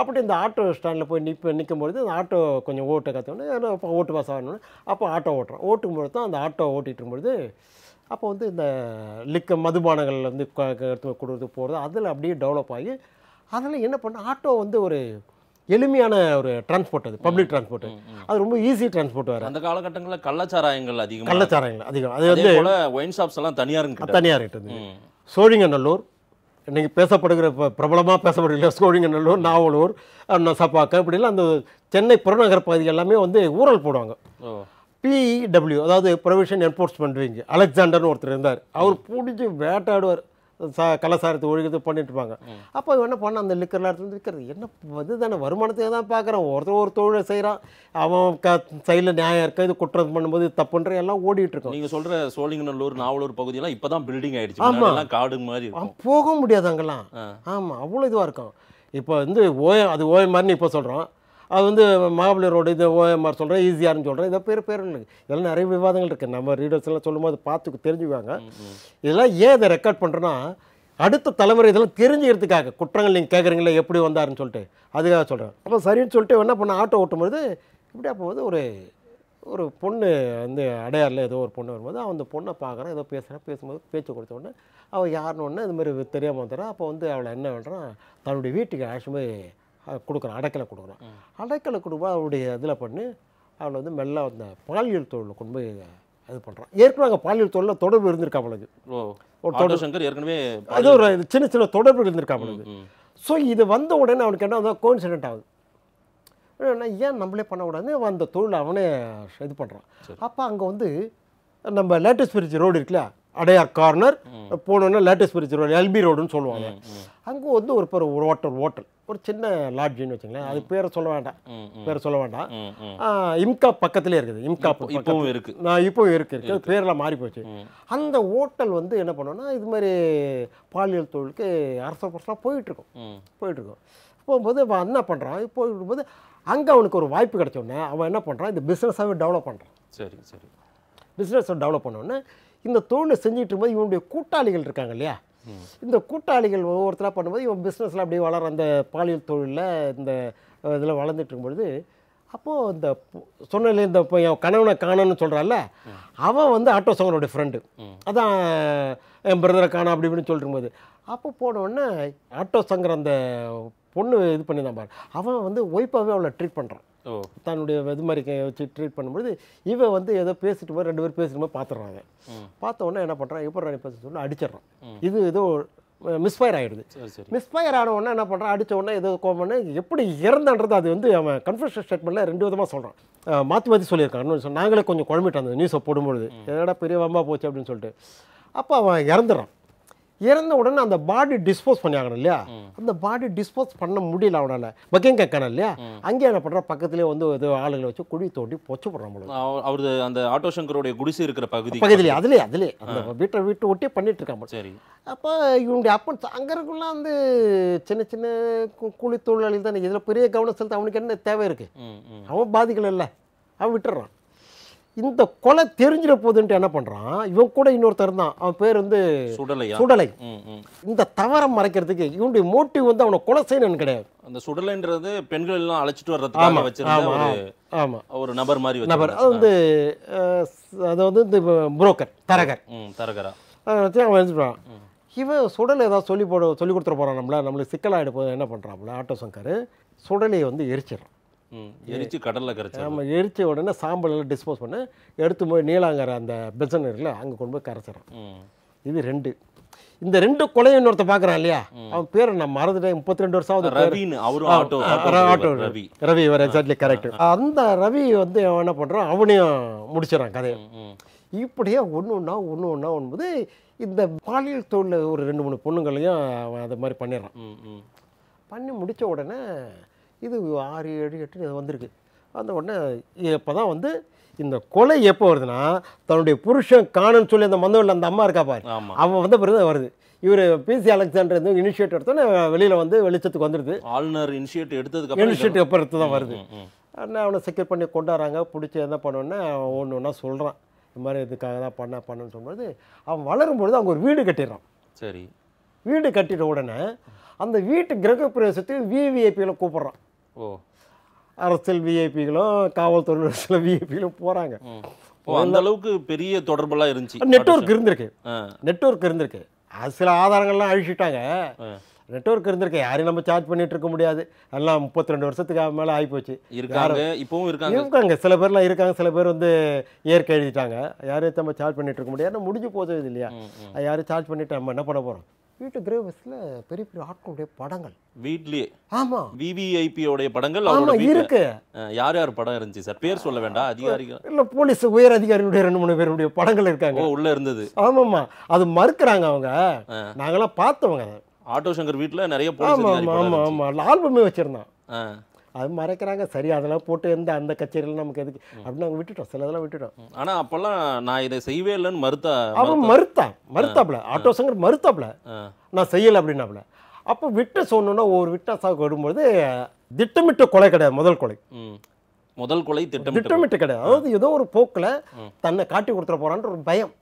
அப்படி இந்த ஆட்டோ ஸ்டாண்டில் போய் நிற்ப நிற்கும் பொழுது அந்த ஆட்டோ கொஞ்சம் ஓட்டை கற்றுக்கணும் அப்போ ஓட்டு பாஸ் ஆகணும்னு அப்போ ஆட்டோ ஓட்டுறோம் ஓட்டும் தான் அந்த ஆட்டோ ஓட்டிகிட்டு இருக்கும்பொழுது அப்போ வந்து இந்த லிக்க மதுபானங்கள்லேருந்து வந்து கொடுத்து போகிறது அதில் அப்படியே டெவலப் ஆகி அதில் என்ன பண்ண ஆட்டோ வந்து ஒரு எளிமையான ஒரு டிரான்ஸ்போர்ட் அது பப்ளிக் டிரான்ஸ்போர்ட் அது ரொம்ப ஈஸி டிரான்ஸ்போர்ட் வேறு அந்த காலகட்டங்களில் கள்ளச்சாராயங்கள் அதிகம் கள்ளச்சாராயங்கள் அதிகம் அது வந்து ஒயின் ஷாப்ஸ் எல்லாம் தனியார் தனியார் இருக்குது சோழிங்கநல்லூர் இன்றைக்கி பேசப்படுகிற பிரபலமாக பேசப்படுகிற சோழிங்கநல்லூர் நாவலூர் சப்பாக்க இப்படிலாம் அந்த சென்னை புறநகர் பகுதி எல்லாமே வந்து ஊரல் போடுவாங்க பிஇடபிள்யூ e அதாவது ப்ரொவிஷன் என்ஃபோர்ஸ்மெண்ட் விங் அலெக்சாண்டர்னு ஒருத்தர் இருந்தார் அவர் பிடிச்சி வேட்டாடுவார் சா கலாச்சாரத்தை ஒழுங்கு பண்ணிட்டு இருப்பாங்க அப்போ என்ன பண்ண அந்த லிக்கர்லாம் எடுத்து இருக்கிறது என்ன வந்து தானே வருமானத்துக்கு தான் பார்க்குறான் ஒருத்தர் ஒரு தொழிலை செய்கிறான் அவன் க சைடில் நியாயம் இருக்கா இது குற்றம் பண்ணும்போது தப்புன்ற எல்லாம் ஓடிட்டுருக்கோம் நீங்கள் சொல்கிற சோழிங்கநல்லூர் நாவலூர் பகுதியெல்லாம் இப்போ தான் பில்டிங் ஆகிடுச்சு ஆமாம் காடு மாதிரி போக முடியாது அங்கெல்லாம் ஆமாம் அவ்வளோ இதுவாக இருக்கும் இப்போ வந்து ஓய அது ஓய மாதிரி இப்போ சொல்கிறோம் அது வந்து மாப்பிள்ளை ரோடு இது ஓஎம்ஆர் சொல்கிறேன் ஈஸியார்னு சொல்கிறேன் இதை பேர் பேர் இதெல்லாம் நிறைய விவாதங்கள் இருக்குது நம்ம ரீடர்ஸ் எல்லாம் சொல்லும்போது பார்த்து தெரிஞ்சுக்குவாங்க இதெல்லாம் ஏன் இதை ரெக்கார்ட் பண்ணுறோன்னா அடுத்த தலைமுறை இதெல்லாம் தெரிஞ்சுக்கிறதுக்காக குற்றங்கள் நீங்கள் கேட்குறீங்களே எப்படி வந்தாருன்னு சொல்லிட்டு அதுக்காக சொல்கிறேன் அப்போ சரின்னு சொல்லிட்டு என்ன பண்ண ஆட்டோ ஓட்டும்போது இப்படியா போகுது ஒரு ஒரு பொண்ணு வந்து அடையாரில் ஏதோ ஒரு பொண்ணு வரும்போது அந்த பொண்ணை பார்க்குறான் ஏதோ பேசுகிறேன் பேசும்போது பேச்சு கொடுத்த உடனே அவள் யாருன்னு ஒன்று மாதிரி தெரியாமல் வந்துடுறான் அப்போ வந்து அவளை என்ன பண்ணுறான் தன்னுடைய வீட்டுக்கு ஆக்சுவலி கொடுக்குறான் அடைக்கலை கொடுக்குறான் அடைக்கலை கொடுப்பா அவருடைய இதில் பண்ணி அவளை வந்து மெல்ல அந்த பாலியல் தொழில் கொண்டு போய் இது பண்ணுறான் ஏற்கனவே அங்கே பாலியல் தொழிலில் தொடர்பு இருந்திருக்கா அவளுக்கு ஒரு தொடர் சங்கர் ஏற்கனவே அது ஒரு சின்ன சின்ன தொடர்பு இருந்திருக்கா அவளுக்கு ஸோ இது வந்த உடனே அவனுக்கு என்ன வந்து கோன்சிடென்ட் ஆகுது ஏன் நம்மளே பண்ணக்கூடாதுன்னு அந்த தொழில் அவனே இது பண்ணுறான் அப்போ அங்கே வந்து நம்ம லேட்டஸ்ட் பிரிட்ஜ் ரோடு இருக்குல்ல அடையார் கார்னர் போனோன்னா லேட்டஸ்ட் பிரிட்ஜ் ரோடு எல்பி ரோடுன்னு சொல்லுவாங்க அங்கே வந்து ஒரு பேர் ஒரு ஹோட்டல் ஹோட்டல் ஒரு சின்ன லாட்ஜின்னு வச்சுங்களேன் அது பேரை சொல்ல வேண்டாம் பேரை சொல்ல வேண்டாம் இம்கா பக்கத்துலேயே இருக்குது இம்கா இப்போவும் இருக்கு நான் இப்போவும் இருக்கு இருக்கு பேரெலாம் மாறி போச்சு அந்த ஹோட்டல் வந்து என்ன பண்ணோன்னா இது மாதிரி பாலியல் தொழிலுக்கு அரசு பர்சனாக போயிட்டுருக்கோம் போயிட்டுருக்கோம் போகும்போது அவன் என்ன பண்ணுறான் இப்போ போது அங்கே அவனுக்கு ஒரு வாய்ப்பு கிடைச்சோடனே அவன் என்ன பண்ணுறான் இந்த பிஸ்னஸாகவே டெவலப் பண்ணுறான் சரி சரி பிஸ்னஸை டெவலப் பண்ணோடனே இந்த தொழிலை செஞ்சுட்டு இருக்கும்போது இவனுடைய கூட்டாளிகள் இருக்காங்க இல்லையா இந்த கூட்டாளிகள் ஒவ்வொருத்தராக பண்ணும்போது இவன் பிஸ்னஸில் அப்படியே வளர அந்த பாலியல் தொழிலில் இந்த இதில் வளர்ந்துட்டு இருக்கும்பொழுது அப்போது இந்த சொன்ன இந்த இப்போ என் கணவனை காணன்னு சொல்கிறான்ல அவன் வந்து ஆட்டோ சங்கரோடைய ஃப்ரெண்டு அதான் என் பிரதரை காணும் அப்படி இப்படின்னு சொல்லிட்டு இருக்கும்போது அப்போ போனவுடனே ஆட்டோ சங்கர் அந்த பொண்ணு இது பண்ணி தான் பாரு அவன் வந்து ஒய்ஃபாகவே அவளை ட்ரீட் பண்ணுறான் தன்னுடைய இது மாதிரி வச்சு ட்ரீட் பண்ணும்போது இவன் வந்து ஏதோ பேசிட்டு போய் ரெண்டு பேரும் பேசிட்டு போய் பார்த்துடுறாங்க பார்த்தோன்னே என்ன பண்ணுறான் எப்போ ரெண்டு பேச சொல்லி அடிச்சிடறான் இது ஏதோ மிஸ்ஃபயர் ஆகிடுது மிஸ்ஃபயர் ஆன உடனே என்ன பண்ணுறான் அடித்த உடனே ஏதோ கோமன்னு எப்படி இறந்தான்றது அது வந்து அவன் கன்ஃபியூஷன் ஸ்டேட்மெண்ட்டில் ரெண்டு விதமாக சொல்கிறான் மாற்றி மாற்றி சொல்லியிருக்கான் சொன்னால் நாங்களே கொஞ்சம் குழம்பிட்டு அந்த நியூஸை போடும்பொழுது ஏடா பெரிய வம்பா போச்சு அப்படின்னு சொல்லிட்டு அப்போ அவன் இறந்துடுறான் இறந்த உடனே அந்த பாடி டிஸ்போஸ் பண்ணி இல்லையா அந்த பாடி டிஸ்போஸ் பண்ண முடியல அவனால் பக்கம் கேட்கணும் இல்லையா அங்கே என்ன பண்ணுற பக்கத்துலேயே வந்து இது ஆளுகளை வச்சு குழி தோண்டி பொச்சு முடியும் அவரு அந்த ஆட்டோ சங்கருடைய குடிசு இருக்கிற பகுதி பகுதியிலே அதுலேயே அதுலேயே அந்த வீட்டை வீட்டு ஒட்டி பண்ணிட்டு இருக்காங்க சரி அப்போ இவனுடைய அப்பன் அங்கருக்குள்ளே வந்து சின்ன சின்ன குழி தொழிலாளி தானே இதில் பெரிய கவனம் செலுத்த அவனுக்கு என்ன தேவை இருக்குது அவன் பாதிக்கல இல்லை அவன் விட்டுறான் இந்த கொலை தெரிஞ்சிட போகுதுன்ட்டு என்ன பண்ணுறான் இவன் கூட இன்னொருத்தர் தான் அவன் பேர் வந்து சுடலை சுடலை இந்த தவறை மறைக்கிறதுக்கு இவனுடைய மோட்டிவ் வந்து அவனை கொலை செய்யணும்னு கிடையாது அந்த சுடலைன்றது பெண்கள் எல்லாம் அழைச்சிட்டு வர்றதுக்காக வச்சிருந்த ஆமாம் ஒரு நபர் மாதிரி நபர் அது வந்து அது வந்து இந்த புரோக்கர் தரகர் தரகரா வச்சு அவன் வச்சுப்பான் இவன் சுடலை ஏதாவது சொல்லி போட சொல்லி கொடுத்துட்டு போகிறான் நம்மள நம்மளுக்கு சிக்கலாகிட போது என்ன பண்ணுறாப்புல ஆட்டோ சங்கர் சுடலையை வந்து எரிச்சிடறான் எரிச்சு கடலில் கரைச்சி நம்ம எரிச்ச உடனே சாம்பலில் டிஸ்போஸ் பண்ண எடுத்து போய் நீலாங்கரை அந்த பெசன் இருக்குல்ல அங்கே கொண்டு போய் கரைச்சிடும் இது ரெண்டு இந்த ரெண்டு கொலை இன்னொருத்த பார்க்குறான் இல்லையா அவன் பேர் நான் மறந்துட்டேன் முப்பத்தி ரெண்டு வருஷம் ஆகுது ரவின்னு அவர் ஆட்டோ ஆட்டோ ரவி ரவி இவர் எக்ஸாக்ட்லி கரெக்ட் அந்த ரவி வந்து என்ன பண்ணுறான் அவனையும் முடிச்சிடறான் கதையை இப்படியே ஒன்று ஒன்றா ஒன்று ஒன்றா ஒன்பது இந்த பாலியல் தொழில் ஒரு ரெண்டு மூணு பொண்ணுங்களையும் அவன் அது மாதிரி பண்ணிடுறான் பண்ணி முடித்த உடனே இது ஆறு ஏழு எட்டு வந்திருக்கு அந்த உடனே இப்போ தான் வந்து இந்த கொலை எப்போ வருதுன்னா தன்னுடைய புருஷன் காணன்னு சொல்லி அந்த மந்தவில் அந்த அம்மா இருக்கா பாரு அவன் வந்த பிறகு வருது இவர் பிசி அலெக்சாண்டர் வந்து இனிஷியேட் எடுத்தோன்னே வெளியில் வந்து வெளிச்சத்துக்கு வந்துடுது ஆளுநர் இனிஷியேட் எடுத்ததுக்கு இனிஷியேட் எப்போ எடுத்து தான் வருது அண்ணா அவனை செக்யூர் பண்ணி கொண்டாடுறாங்க பிடிச்சி என்ன பண்ணுவோன்னா ஒன்று ஒன்றா சொல்கிறான் இந்த மாதிரி இதுக்காக தான் பண்ண பண்ணுன்னு சொல்லும்போது அவன் வளரும்பொழுது அவங்க ஒரு வீடு கட்டிடுறான் சரி வீடு கட்டிட்ட உடனே அந்த வீட்டு கிரக பிரவேசத்துக்கு விவிஐபியில் கூப்பிட்றான் ஓ அரசியல் விஐபிகளும் காவல்துறையில் சில விஐபிகளும் போகிறாங்க அந்த அளவுக்கு பெரிய தொடர்பெல்லாம் இருந்துச்சு நெட்ஒர்க் இருந்திருக்கு நெட்ஒர்க் இருந்திருக்கு அது சில ஆதாரங்கள்லாம் அழிச்சிட்டாங்க நெட்ஒர்க் இருந்திருக்கு யாரையும் நம்ம சார்ஜ் பண்ணிட்டு இருக்க முடியாது எல்லாம் முப்பத்தி ரெண்டு வருஷத்துக்கு மேலே ஆகிப்போச்சு இருக்காங்க இப்பவும் இருக்காங்க இருக்காங்க சில பேர்லாம் இருக்காங்க சில பேர் வந்து இயற்கை எழுதிட்டாங்க யாரையும் நம்ம சார்ஜ் பண்ணிட்டு இருக்க முடியாது முடிஞ்சு இது இல்லையா யாரும் சார்ஜ் பண்ணிட்டு நம்ம என்ன பண்ண போகிறோம் வீட்டு கிரேவஸ்ல பெரிய பெரிய ஆட்களுடைய படங்கள் வீட்லயே ஆமா விவிஐபியோடைய படங்கள் ஆமா இருக்கு யார் யார் படம் இருந்துச்சு சார் பேர் சொல்ல வேண்டாம் அதிகாரிகள் இல்ல போலீஸ் உயர் அதிகாரியுடைய ரெண்டு மூணு பேருடைய படங்கள் இருக்காங்க உள்ள இருந்தது ஆமாமா அது மறுக்கிறாங்க அவங்க நாங்களாம் பார்த்தவங்க ஆட்டோ சங்கர் வீட்டுல நிறைய போலீஸ் ஆமா ஆமா ஆமா ஆல்பமே வச்சிருந்தான் அது மறைக்கிறாங்க சரி அதெல்லாம் போட்டு இருந்த அந்த கச்சேரியில் நமக்கு எதுக்கு அப்படின்னு அவங்க விட்டுட்டோம் சிலதெல்லாம் விட்டுட்டோம் ஆனால் அப்போல்லாம் நான் இதை செய்வே இல்லைன்னு மறுத்தா அவன் மறுத்தா மறுத்தாப்புல ஆட்டோ சங்கர் மறுத்தாப்புல நான் செய்யலை அப்படின்னாப்புல அப்போ விட்டு சொன்னோன்னா ஒரு விட்டாசாவுக்கு வரும்போது திட்டமிட்ட கொலை கிடையாது முதல் கொலை முதல் கொலை திட்டம் திட்டமிட்டு கிடையாது அதாவது ஏதோ ஒரு போக்கில் தன்னை காட்டி கொடுத்துட போறான்ற ஒரு பயம்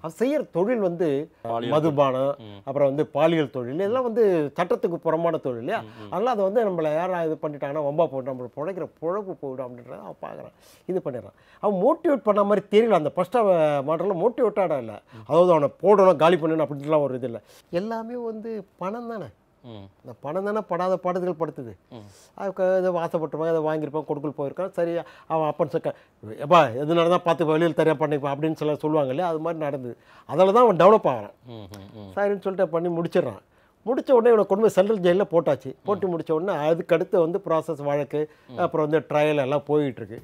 அவர் செய்யற தொழில் வந்து மதுபானம் அப்புறம் வந்து பாலியல் தொழில் இதெல்லாம் வந்து சட்டத்துக்கு புறமான தொழில் இல்லையா அதனால் அதை வந்து நம்மளை யாரா இது பண்ணிட்டாங்கன்னா வம்பா போட்டு நம்மளை பிழைக்கிற பிழப்பு போயிடும் அப்படின்றத அவன் பார்க்குறான் இது பண்ணிடுறான் அவன் மோட்டிவேட் பண்ண மாதிரி தெரியல அந்த ஃபஸ்ட் மாடலில் மோட்டிவேட்டாடா இல்லை அதாவது அவனை போடணும் காலி பண்ணணும் அப்படின்ட்டுலாம் ஒரு இது இல்லை எல்லாமே வந்து பணம் தானே இந்த பணம் தானே படாத பாடத்துகள் படுத்துது இதை ஆசைப்பட்டிருப்பாங்க அதை வாங்கியிருப்பான் கொடுக்கல் போயிருக்கான் சரி அவன் அப்பன் சக்க எப்பா எது நடந்தால் பார்த்து வெளியில் தனியாக பண்ணிப்பான் அப்படின்னு சொல்ல சொல்லுவாங்க இல்லையா அது மாதிரி நடந்தது அதில் தான் அவன் டெவலப் ஆகிறான் சரின்னு சொல்லிட்டு பண்ணி முடிச்சிடறான் முடித்த உடனே இவனை கொண்டு போய் சென்ட்ரல் ஜெயிலில் போட்டாச்சு போட்டு முடித்த உடனே அதுக்கடுத்து வந்து ப்ராசஸ் வழக்கு அப்புறம் வந்து ட்ரையல் எல்லாம் போயிட்டுருக்கு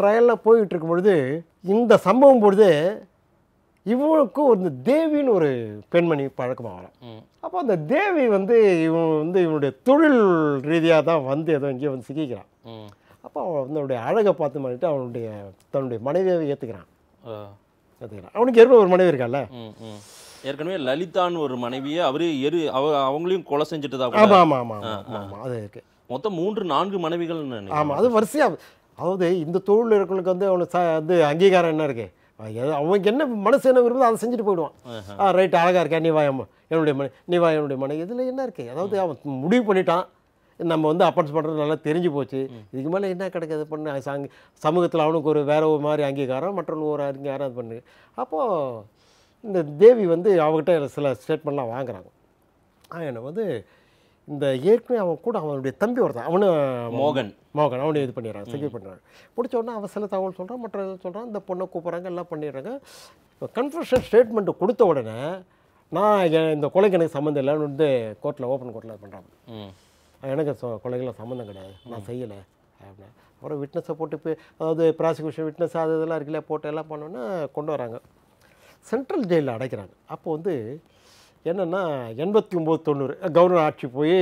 ட்ரையலில் போயிட்டுருக்கும் பொழுது இந்த சம்பவம் பொழுது இவனுக்கும் வந்து தேவின்னு ஒரு பெண்மணி பழக்கமாக அப்போ அந்த தேவி வந்து இவன் வந்து இவனுடைய தொழில் ரீதியாக தான் வந்து ஏதோ எங்கேயோ வந்து சிக்கிக்கிறான் அப்போ அவன் அவனுடைய அழகை பார்த்து பண்ணிட்டு அவனுடைய தன்னுடைய மனைவியை ஏற்றுக்கிறான் ஏற்றுக்கிறான் அவனுக்கு ஏற்கனவே ஒரு மனைவி இருக்கால ஏற்கனவே லலிதான்னு ஒரு மனைவியை அவர் எரு அவ அவங்களையும் கொலை செஞ்சுட்டு ஆமாம் ஆமாம் ஆமாம் ஆமாம் அது இருக்கு மொத்தம் மூன்று நான்கு மனைவிகள் ஆமாம் அது வரிசையாக அதாவது இந்த தொழில் இருக்கிறவங்களுக்கு வந்து அவனுக்கு வந்து அங்கீகாரம் என்ன இருக்குது அவனுக்கு என்ன மனசு என்ன விரும்புதோ அதை செஞ்சுட்டு போயிடுவான் ஆ ரைட் அழகாக இருக்கா நீ வாயம்மா என்னுடைய மனை நீ வா என்னுடைய மனை இதில் என்ன இருக்குது அதாவது அவன் முடிவு பண்ணிட்டான் நம்ம வந்து அப்பன்ஸ் பண்ணுறது நல்லா தெரிஞ்சு போச்சு இதுக்கு மேலே என்ன கிடைக்காது பண்ண சாங் சமூகத்தில் அவனுக்கு ஒரு வேற ஒரு மாதிரி அங்கீகாரம் மற்றொரு ஒரு அங்கீகாரம் அது பண்ணு அப்போது இந்த தேவி வந்து அவகிட்ட சில ஸ்டேட்மெண்ட்லாம் வாங்குகிறாங்க என்னை வந்து இந்த ஏற்கனவே அவன் கூட அவனுடைய தம்பி ஒருத்தன் அவனு மோகன் மோகன் அவனு இது பண்ணிடுறான் செக்யூர் பண்ணுறான் பிடிச்ச உடனே அவன் சில தகவல் சொல்கிறான் மற்ற சொல்கிறான் இந்த பொண்ணை கூப்பிட்றாங்க எல்லாம் பண்ணிடுறாங்க இப்போ கன்ஃபர்ஷன் ஸ்டேட்மெண்ட்டு கொடுத்த உடனே நான் இந்த கொலைக்கு எனக்கு சம்மந்தம் இல்லைன்னு வந்து கோர்ட்டில் ஓப்பன் கோர்ட்டில் பண்ணுறான் எனக்கு கொலைகளாக சம்மந்தம் கிடையாது நான் செய்யலை அப்படின்னு அப்புறம் விட்னஸை போட்டு இப்போ அதாவது ப்ராசிக்யூஷன் விட்னஸ் அது இதெல்லாம் இருக்குல்ல போட்டு எல்லாம் பண்ணோன்னா கொண்டு வராங்க சென்ட்ரல் ஜெயிலில் அடைக்கிறாங்க அப்போ வந்து என்னென்னா எண்பத்தி ஒம்பது தொண்ணூறு கவர்னர் ஆட்சி போய்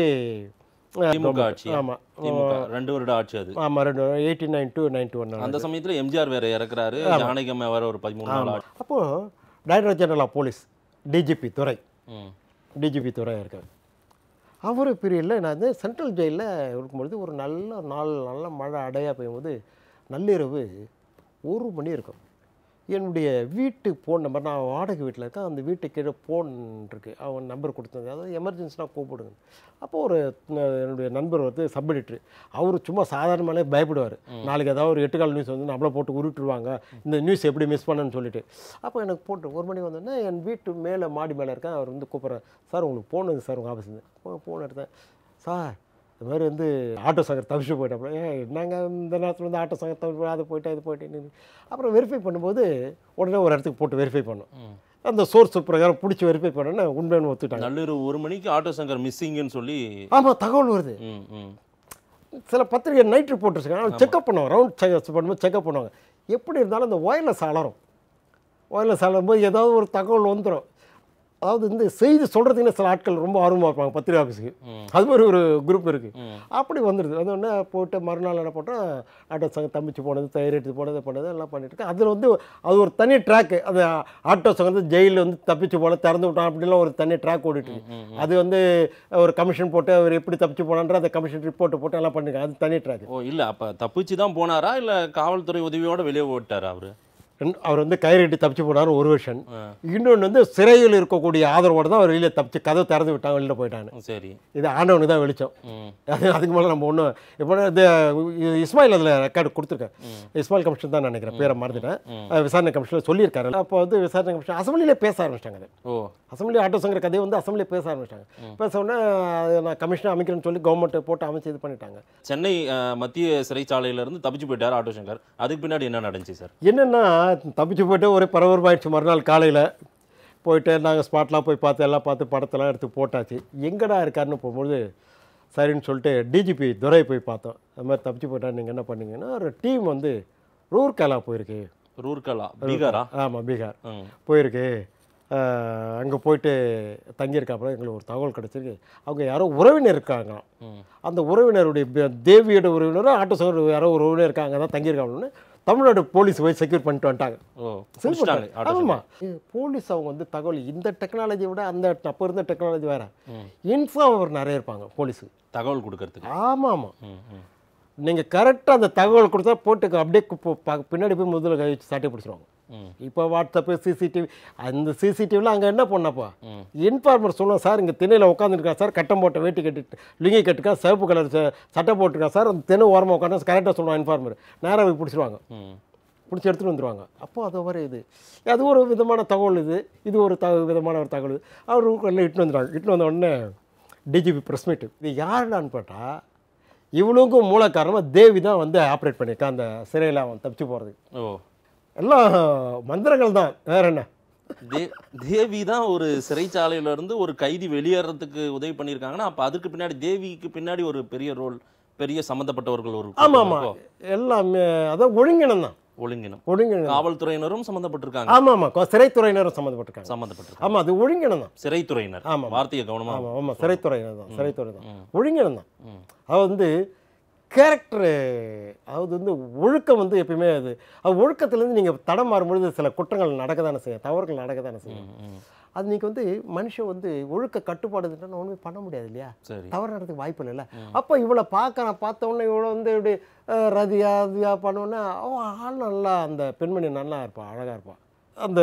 திமுக ஆட்சி ஆமாம் ரெண்டு வருட ஆட்சி அது ஆமாம் ரெண்டு eighty nine to ninety one அந்த சமயத்தில் எம்ஜிஆர் வேறு இறக்குறாரு ஜானகம் வேறு ஒரு பதிமூணு நாள் அப்போது director general of police DGP துறை டிஜிபி துறை இருக்கார் அவர் பீரியடில் நான் வந்து சென்ட்ரல் ஜெயிலில் இருக்கும்பொழுது ஒரு நல்ல நாள் நல்ல மழை அடையாக போயும்போது நள்ளிரவு ஒரு மணி இருக்கும் என்னுடைய வீட்டு ஃபோன் நம்பர் நான் வாடகை வீட்டில் இருக்கேன் அந்த வீட்டு கீழே ஃபோன் இருக்குது அவன் நம்பர் கொடுத்தது அதாவது எமர்ஜென்சினா கூப்பிடுங்க அப்போது ஒரு என்னுடைய நண்பர் வந்து சப் எடிட்ரு அவர் சும்மா சாதாரணமாலே பயப்படுவார் நாளைக்கு ஏதாவது ஒரு எட்டு கால நியூஸ் வந்து நம்மளை போட்டு உருட்டுருவாங்க இந்த நியூஸ் எப்படி மிஸ் பண்ணேன்னு சொல்லிட்டு அப்போ எனக்கு போட்டு ஒரு மணி வந்தோடனே என் வீட்டு மேலே மாடி மேலே இருக்கேன் அவர் வந்து கூப்பிட்றேன் சார் உங்களுக்கு ஃபோன் சார் உங்கள் ஆஃபீஸ் ஃபோன் எடுத்தேன் சார் இந்த மாதிரி வந்து ஆட்டோ சங்கர் தவிச்சு அப்புறம் ஏன் என்னங்க இந்த நேரத்தில் வந்து ஆட்டோ சங்கர் தவிச்சு அது போயிட்டு அது போயிட்டு அப்புறம் வெரிஃபை பண்ணும்போது உடனே ஒரு இடத்துக்கு போட்டு வெரிஃபை பண்ணோம் அந்த சோர்ஸ் பிரகாரம் பிடிச்சி வெரிஃபை பண்ணோன்னு உண்மையான ஒத்துட்டாங்க நல்ல ஒரு மணிக்கு ஆட்டோ சங்கர் மிஸ்ஸிங்னு சொல்லி ஆமாம் தகவல் வருது சில பத்திரிகை நைட் ரிப்போர்ட் இருக்காங்க செக்அப் பண்ணுவோம் ரவுண்ட் செக் பண்ணும்போது செக்அப் பண்ணுவாங்க எப்படி இருந்தாலும் அந்த ஒயர்லெஸ் அலரும் ஒயர்லெஸ் அலரும் போது ஏதாவது ஒரு தகவல் வந்துடும் அதாவது இந்த செய்தி சொல்கிறதுக்குன்னு சில ஆட்கள் ரொம்ப ஆர்வமாக இருப்பாங்க பத்திரிகை ஆஃபீஸுக்கு அது மாதிரி ஒரு குரூப் இருக்குது அப்படி வந்துடுது அது ஒன்று போட்டு மறுநாள் என்ன போட்டால் ஆட்டோ சங்கம் தம்பிச்சு போனது தைரேட்டு போனது பண்ணது எல்லாம் பண்ணிட்டுருக்கு அதில் வந்து அது ஒரு தனி ட்ராக்கு அது ஆட்டோ சங்கம் வந்து ஜெயிலில் வந்து தப்பிச்சு போன திறந்து விட்டான் அப்படிலாம் ஒரு தனி ட்ராக் ஓடிட்டு அது வந்து ஒரு கமிஷன் போட்டு அவர் எப்படி தப்பிச்சு போனான்ற அந்த கமிஷன் ரிப்போர்ட்டை போட்டு எல்லாம் பண்ணியிருக்காங்க அது தனி ட்ராக் ஓ இல்லை அப்போ தப்பிச்சு தான் போனாரா இல்லை காவல்துறை உதவியோடு வெளியே ஓட்டாரா அவர் அவர் வந்து கயிறுட்டி தப்பிச்சு போனார் ஒரு வருஷன் இன்னொன்று வந்து சிறையில் இருக்கக்கூடிய ஆதரவோடு தான் அவர் வெளியில் தப்பிச்சு கதை திறந்து விட்டாங்க வெளியில் போயிட்டாங்க சரி இது ஆண்டவனுக்கு தான் வெளிச்சம் அது அதுக்கு மேலே நம்ம ஒன்றும் இப்போ இது இஸ்மாயில் அதில் ரெக்கார்டு கொடுத்துருக்கேன் இஸ்மாயில் கமிஷன் தான் நினைக்கிறேன் பேரை மறந்துட்டேன் விசாரணை கமிஷனில் சொல்லியிருக்காரு அப்போ வந்து விசாரணை கமிஷன் அசம்பிளியில் பேச ஆரம்பிச்சிட்டாங்க அது ஓ அசம்பிளி ஆட்டோஸுங்கிற கதையை வந்து அசம்பிளியில் பேச ஆரம்பிச்சாங்க பேச உடனே நான் கமிஷனை அமைக்கிறேன்னு சொல்லி கவர்மெண்ட் போட்டு அமைச்சு இது பண்ணிட்டாங்க சென்னை மத்திய சிறைச்சாலையிலேருந்து தப்பிச்சு போயிட்டார் ஆட்டோ சங்கர் அதுக்கு பின்னாடி என்ன நடந்துச்சு சார் என்னென்னா நான் தப்பிச்சு போய்ட்டு ஒரே பரபரப்பாயிடுச்சு மறுநாள் காலையில் போயிட்டு நாங்கள் ஸ்பாட்லாம் போய் பார்த்து எல்லாம் பார்த்து படத்தெல்லாம் எடுத்து போட்டாச்சு எங்கடா இருக்காருன்னு போகும்போது சரின்னு சொல்லிட்டு டிஜிபி துரை போய் பார்த்தோம் அது மாதிரி தப்பிச்சு போயிட்டா நீங்கள் என்ன பண்ணீங்கன்னா ஒரு டீம் வந்து ரூர்கலா போயிருக்கு ரூர்கலா பீகாரா ஆமாம் பீகார் போயிருக்கு அங்கே போயிட்டு தங்கியிருக்காப்புல எங்களுக்கு ஒரு தகவல் கிடச்சிருக்கு அவங்க யாரோ உறவினர் இருக்காங்க அந்த உறவினருடைய தேவியோட உறவினரும் ஆட்டோ சோர் யாரோ உறவினர் இருக்காங்க தான் தங்கியிருக்காங்கன்னு தமிழ்நாடு போலீஸ் போய் செக்யூர் பண்ணிட்டு வந்துட்டாங்க போலீஸ் அவங்க வந்து தகவல் இந்த டெக்னாலஜியை விட அந்த அப்போ இருந்த டெக்னாலஜி வேறு இன்ஃபார்மர் நிறைய இருப்பாங்க போலீஸுக்கு தகவல் கொடுக்கறதுக்கு ஆமாம் ஆமாம் நீங்கள் கரெக்டாக அந்த தகவல் கொடுத்தா போட்டுக்க அப்படியே பின்னாடி போய் முதல்ல கை வச்சு சட்டை பிடிச்சிருவாங்க இப்போ வாட்ஸ்அப்பு சிசிடிவி அந்த சிசிடிவியில் அங்கே என்ன பண்ணப்பா இன்ஃபார்மர் சொல்லுவோம் சார் இங்கே திணையில் உட்காந்துருக்கா சார் கட்டம் போட்ட வேட்டி கட்டிட்டு லிங்கி கட்டுக்கா சிவப்பு கலர் சட்டை போட்டுருக்கா சார் அந்த திணை ஓரமாக உட்காந்து கரெக்டாக சொல்லுவாங்க இன்ஃபார்மர் நேராக போய் பிடிச்சிருவாங்க பிடிச்சி எடுத்துகிட்டு வந்துடுவாங்க அப்போது அது வர இது அது ஒரு விதமான தகவல் இது இது ஒரு த விதமான ஒரு தகவல் அவர் இட்டுன்னு வந்துடுவாங்க இட்டுன்னு வந்த உடனே டிஜிபி ப்ரெஸ் மீட்டு இது யாருடான்னு போட்டால் இவனுக்கும் மூல காரணமாக தேவி தான் வந்து ஆப்ரேட் பண்ணியிருக்கான் அந்த சிறையில் அவன் தப்பிச்சு போகிறது ஓ எல்லாம் மந்திரங்கள் தான் வேற என்ன தேவி தான் ஒரு சிறைச்சாலையிலேருந்து ஒரு கைதி வெளியேறதுக்கு உதவி பண்ணியிருக்காங்கன்னா அப்போ அதுக்கு பின்னாடி தேவிக்கு பின்னாடி ஒரு பெரிய ரோல் பெரிய சம்மந்தப்பட்டவர்கள் ஒரு ஆமாம் ஆமாம் எல்லாமே அதான் ஒழுங்கினம் தான் ஒழுங்கினம் ஒழுங்கினம் காவல்துறையினரும் சம்மந்தப்பட்டிருக்காங்க ஆமா ஆமா சிறைத்துறையினரும் சம்மந்தப்பட்டிருக்காங்க சம்மந்தப்பட்டிருக்காங்க ஆமாம் அது ஒழுங்கினம் தான் சிறைத்துறையினர் ஆமா வார்த்தையை கவனமாக ஆமா ஆமா சிறைத்துறையினர் தான் சிறைத்துறை தான் ஒழுங்கினம் தான் அது வந்து கேரக்டரு அது வந்து ஒழுக்கம் வந்து எப்பயுமே அது அது ஒழுக்கத்துலேருந்து நீங்கள் தடம் மாறும்பொழுது சில குற்றங்கள் நடக்க தானே செய்யும் தவறுகள் நடக்க தானே செய்யும் அது நீங்கள் வந்து மனுஷன் வந்து ஒழுக்க கட்டுப்பாடு ஒன்றுமே பண்ண முடியாது இல்லையா தவறு நடத்துக்கு வாய்ப்பு இல்லைல்ல அப்போ இவ்வளோ பார்க்க நான் பார்த்தோன்னே இவ்வளோ வந்து இப்படி ரதியா ரதியா பண்ணோன்னா அவன் ஆள் நல்லா அந்த பெண்மணி நல்லா இருப்பான் அழகாக இருப்பான் அந்த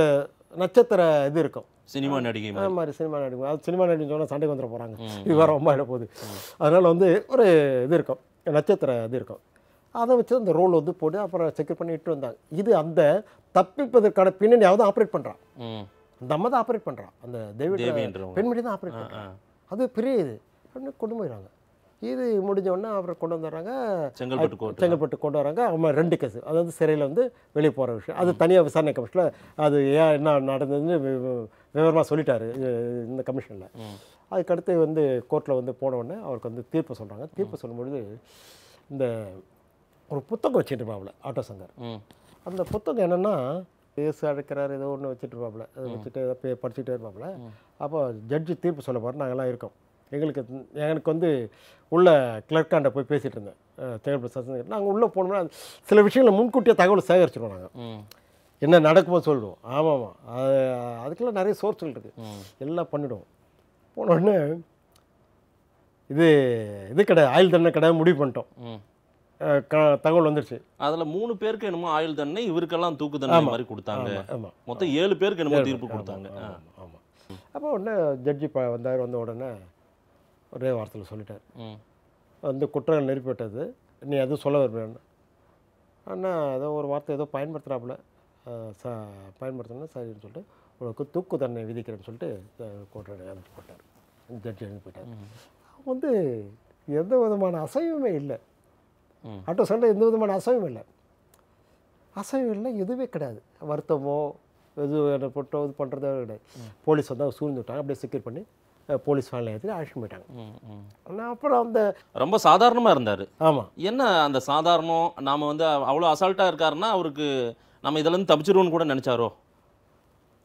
நட்சத்திர இது இருக்கும் சினிமா நடிகை அது மாதிரி சினிமா நடிகை அது சினிமா நடிகை சொன்னால் சண்டைக்கு வந்துட போகிறாங்க இது வேறு ரொம்ப இல்லை போகுது அதனால் வந்து ஒரு இது இருக்கும் நட்சத்திர இது இருக்கும் அதை வச்சு அந்த ரோல் வந்து போட்டு அப்புறம் செக்யூர் பண்ணி இட்டு வந்தாங்க இது அந்த தப்பிப்பதற்கான பின்னணி ஆப்ரேட் பண்ணுறான் அந்த அம்மா தான் ஆப்ரேட் பண்ணுறான் அந்த தேவி பெண்மணி தான் ஆப்ரேட் பண்ணுறான் அது பெரிய இது அப்படின்னு கொண்டு போயிடுறாங்க இது முடிஞ்சவொடனே அப்புறம் கொண்டு வந்துடுறாங்க செங்கல்பட்டு செங்கல்பட்டு கொண்டு வராங்க அவங்க ரெண்டு கேஸ் அதாவது சிறையில் வந்து வெளியே போகிற விஷயம் அது தனியாக விசாரணை கமிஷனில் அது ஏன் என்ன நடந்ததுன்னு விவரமாக சொல்லிட்டாரு இந்த கமிஷனில் அதுக்கடுத்து வந்து கோர்ட்டில் வந்து போனவுடனே அவருக்கு வந்து தீர்ப்பு சொல்கிறாங்க தீர்ப்பு சொல்லும்பொழுது இந்த ஒரு புத்தகம் வச்சுட்டு அவளை ஆட்டோ சங்கர் அந்த புத்தகம் என்னென்னா கேஸ் அழைக்கிறார் ஏதோ ஒன்று வச்சுட்டு இருப்பாப்புல அதை வச்சுட்டு ஏதோ படிச்சுட்டே இருப்பாப்புல அப்போ ஜட்ஜு தீர்ப்பு சொல்ல போகிறோம் நாங்கள்லாம் இருக்கோம் எங்களுக்கு எனக்கு வந்து உள்ள கிளர்க்காண்ட போய் பேசிகிட்டு இருந்தேன் தேவைப்பட சசன் நாங்கள் உள்ளே போனோம்னா சில விஷயங்களை முன்கூட்டியே தகவல் சேகரிச்சிடுவோம் நாங்கள் என்ன நடக்குமோ சொல்லுவோம் ஆமாம் அது அதுக்கெல்லாம் நிறைய சோர்ஸ்கள் இருக்குது எல்லாம் பண்ணிவிடுவோம் போனோடனே இது இது கடை ஆயில் தண்ணி கடை முடிவு பண்ணிட்டோம் தகவல் வந்துருச்சு அதில் மூணு பேருக்கு என்னமோ ஆயுள் தண்டனை இவருக்கெல்லாம் தூக்கு தண்டனை மாதிரி கொடுத்தாங்க மொத்தம் ஏழு பேருக்கு என்னமோ தீர்ப்பு கொடுத்தாங்க ஆமாம் அப்போ உடனே ஜட்ஜி வந்தார் வந்த உடனே ஒரே வார்த்தையில் சொல்லிட்டார் வந்து குற்றம் நெருப்பிட்டது நீ அதுவும் சொல்ல விரும்புகிறேன்னு ஆனால் ஏதோ ஒரு வார்த்தை ஏதோ பயன்படுத்துகிறாப்புல ச பயன்படுத்தணும் சரின்னு சொல்லிட்டு உனக்கு தூக்கு தண்டனை விதிக்கிறேன்னு சொல்லிட்டு கோட்டை அனுப்பி போட்டார் ஜட்ஜி அனுப்பி போயிட்டார் வந்து எந்த விதமான அசைவுமே இல்லை ஆட்டோ சண்டை எந்த விதமான அசைவும் இல்லை அசைவும் இல்லை எதுவுமே கிடையாது வருத்தமோ எது போட்டோ இது பண்ணுறதோ கிடையாது போலீஸ் வந்து அவங்க சூழ்ந்து விட்டாங்க அப்படியே செக்யூர் பண்ணி போலீஸ் வேலை ஏற்றி அழைச்சிட்டு போயிட்டாங்க ஆனால் அப்புறம் அந்த ரொம்ப சாதாரணமாக இருந்தார் ஆமாம் என்ன அந்த சாதாரணம் நாம் வந்து அவ்வளோ அசால்ட்டாக இருக்காருன்னா அவருக்கு நம்ம இதிலேருந்து தப்பிச்சிருவோன்னு கூட நினச்சாரோ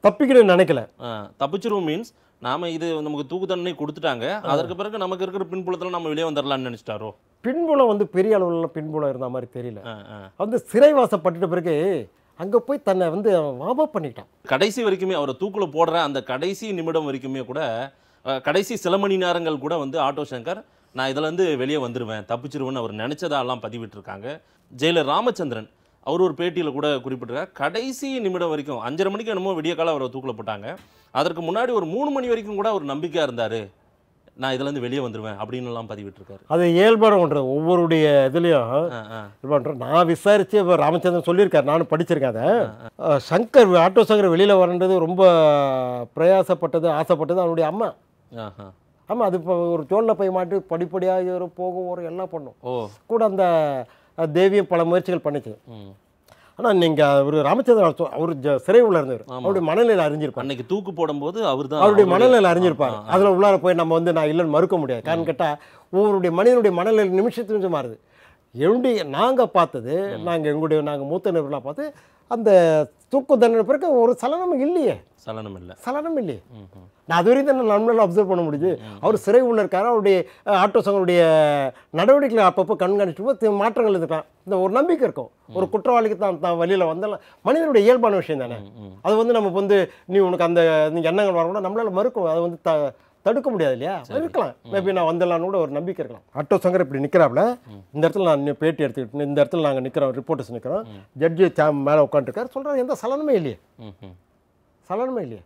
தப்பிக்கணும்னு நினைக்கல தப்பிச்சிருவோம் மீன்ஸ் நாம் இது நமக்கு தூக்கு தண்டனை கொடுத்துட்டாங்க அதற்கு பிறகு நமக்கு இருக்கிற பின்புலத்தில் நம்ம வெளியே வந்துடலாம்னு நினச்சிட்டாரோ பின்புலம் வந்து பெரிய அளவில் பின்புலம் இருந்த மாதிரி தெரியல வந்து சிறைவாசப்பட்டுட்ட பிறகு அங்கே போய் தன்னை வந்து வார்ம் பண்ணிட்டான் கடைசி வரைக்குமே அவரை தூக்கில் போடுற அந்த கடைசி நிமிடம் வரைக்குமே கூட கடைசி சில மணி நேரங்கள் கூட வந்து ஆட்டோ சங்கர் நான் இதுலேருந்து வெளியே வந்துடுவேன் தப்பிச்சிருவேன்னு அவர் நினச்சதாலாம் பதிவிட்டிருக்காங்க ஜெயிலர் ராமச்சந்திரன் அவர் ஒரு பேட்டியில் கூட குறிப்பிட்டிருக்கார் கடைசி நிமிடம் வரைக்கும் அஞ்சரை மணிக்கு என்னமோ விடிய காலம் அவரை தூக்கில் போட்டாங்க அதற்கு முன்னாடி ஒரு மூணு மணி வரைக்கும் கூட அவர் நம்பிக்கையாக இருந்தார் நான் இதுலேருந்து வெளியே வந்துடுவேன் அப்படின்னுலாம் பதிவிட்டிருக்காரு அது இயல்பான ஒன்று ஒவ்வொருடைய இதுலேயும் நான் விசாரித்து இப்போ ராமச்சந்திரன் சொல்லியிருக்காரு நானும் படிச்சிருக்கேன் அதை சங்கர் ஆட்டோ சங்கர் வெளியில் வரன்றது ரொம்ப பிரயாசப்பட்டது ஆசைப்பட்டது அவனுடைய அம்மா ஆமாம் அது இப்போ ஒரு சோழில் போய் மாட்டி படிப்படியாக போக போகும் ஒரு எல்லாம் பண்ணும் கூட அந்த தேவியும் பல முயற்சிகள் பண்ணிச்சு ஆனால் நீங்கள் அவர் ராமச்சந்திரன் அவர் சிறை உள்ள இருந்தார் அவருடைய மனநிலை அறிஞ்சிருப்பார் அன்னைக்கு தூக்கு போடும்போது அவர் தான் அவருடைய மனநிலை அறிஞ்சிருப்பார் அதில் உள்ளார போய் நம்ம வந்து நான் இல்லைன்னு மறுக்க முடியாது காரணம் கேட்டால் ஒவ்வொருடைய மனிதனுடைய மனநிலை நிமிஷத்து நிமிஷம் மாறுது எப்படி நாங்கள் பார்த்தது நாங்கள் எங்களுடைய நாங்கள் மூத்த நிறுவனம் பார்த்து அந்த தூக்கு தண்டனை பிறகு ஒரு சலனம் இல்லையே சலனம் இல்லை சலனம் இல்லையே நான் அது வரைக்கும் தான் நம்மளால் அப்சர்வ் பண்ண முடியுது அவர் சிறை உள்ள இருக்கார் அவருடைய ஆட்டோ சங்கருடைய நடவடிக்கைகளை அப்பப்போ கண்காணிச்சு மாற்றங்கள் இருக்கலாம் இந்த ஒரு நம்பிக்கை இருக்கும் ஒரு குற்றவாளிக்கு தான் தான் வழியில் வந்தாலும் மனிதனுடைய இயல்பான விஷயம் தானே அது வந்து நமக்கு வந்து நீ உனக்கு அந்த நீங்கள் எண்ணங்கள் வரக்கூடாது நம்மளால் மறுக்கும் அது வந்து த தடுக்க முடியாது இல்லையா இருக்கலாம் மேபி நான் வந்துடலான்னு கூட ஒரு நம்பிக்கை இருக்கலாம் அட்டோ சங்கர் இப்படி நிற்கிறாப்புல இந்த இடத்துல நான் பேட்டி எடுத்துக்கிட்டு இந்த இடத்துல நாங்கள் நிற்கிறோம் ரிப்போர்ட்டர்ஸ் நிற்கிறோம் ஜட்ஜு சாம் மேலே உட்காந்துருக்காரு சொல்கிறாரு எந்த சலனமே இல்லையே சலனமே இல்லையே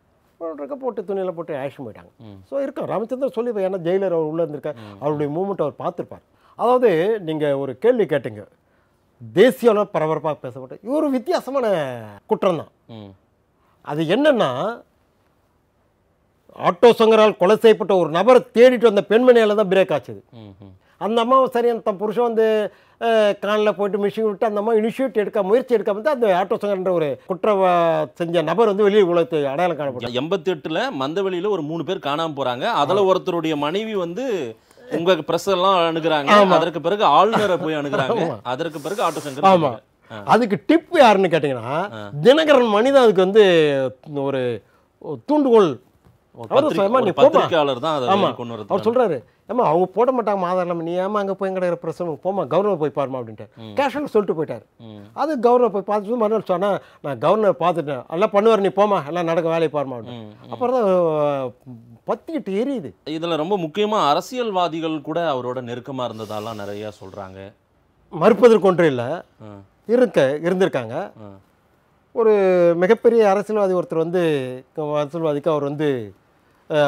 இருக்க போட்டு துணியில் போட்டு ஆக்ஷன் போயிட்டாங்க ஸோ இருக்கும் ராமச்சந்திரன் சொல்லி ஏன்னா ஜெயிலர் அவர் உள்ளே இருந்திருக்கார் அவருடைய மூமெண்ட் அவர் பார்த்துருப்பார் அதாவது நீங்கள் ஒரு கேள்வி கேட்டீங்க தேசிய அளவு பரபரப்பாக பேசப்பட்ட இவர் வித்தியாசமான குற்றம் தான் அது என்னென்னா ஆட்டோ சங்கரால் கொலை செய்யப்பட்ட ஒரு நபரை தேடிட்டு வந்த பெண்மணியால் தான் பிரேக் ஆச்சுது அந்த அம்மாவும் சரி அந்த புருஷன் வந்து காலில் போயிட்டு மிஷின் விட்டு அந்த அம்மா இனிஷியேட் எடுக்க முயற்சி எடுக்க வந்து அந்த ஆட்டோ சங்கர்ன்ற ஒரு குற்ற செஞ்ச நபர் வந்து வெளியே உலகத்தை அடையாளம் காணப்படும் எண்பத்தி எட்டில் மந்தவெளியில் ஒரு மூணு பேர் காணாமல் போகிறாங்க அதில் ஒருத்தருடைய மனைவி வந்து உங்க பிரஸ் எல்லாம் அணுகிறாங்க அதற்கு பிறகு ஆளுநரை போய் அணுகிறாங்க அதற்கு பிறகு ஆட்டோ சங்கர் ஆமாம் அதுக்கு டிப் யாருன்னு கேட்டிங்கன்னா தினகரன் மனிதன் அதுக்கு வந்து ஒரு தூண்டுகோல் தான் அவங்க போட மாட்டாங்க நீ அங்கே போய் போய் அப்படின்ட்டு சொல்லிட்டு போயிட்டார் அது போய் நான் கவர்னர் பார்த்துட்டேன் எல்லாம் பண்ணுவார் நீ எல்லாம் நடக்க வேலையை பாருமா அப்படின்னு அப்புறம் தான் எரியுது இதில் ரொம்ப முக்கியமாக அரசியல்வாதிகள் கூட அவரோட நெருக்கமாக இருந்ததால நிறையா சொல்கிறாங்க மறுப்பதற்கு ஒன்றும் இல்லை இருக்க இருந்திருக்காங்க ஒரு மிகப்பெரிய அரசியல்வாதி ஒருத்தர் வந்து அரசியல்வாதிக்கு அவர் வந்து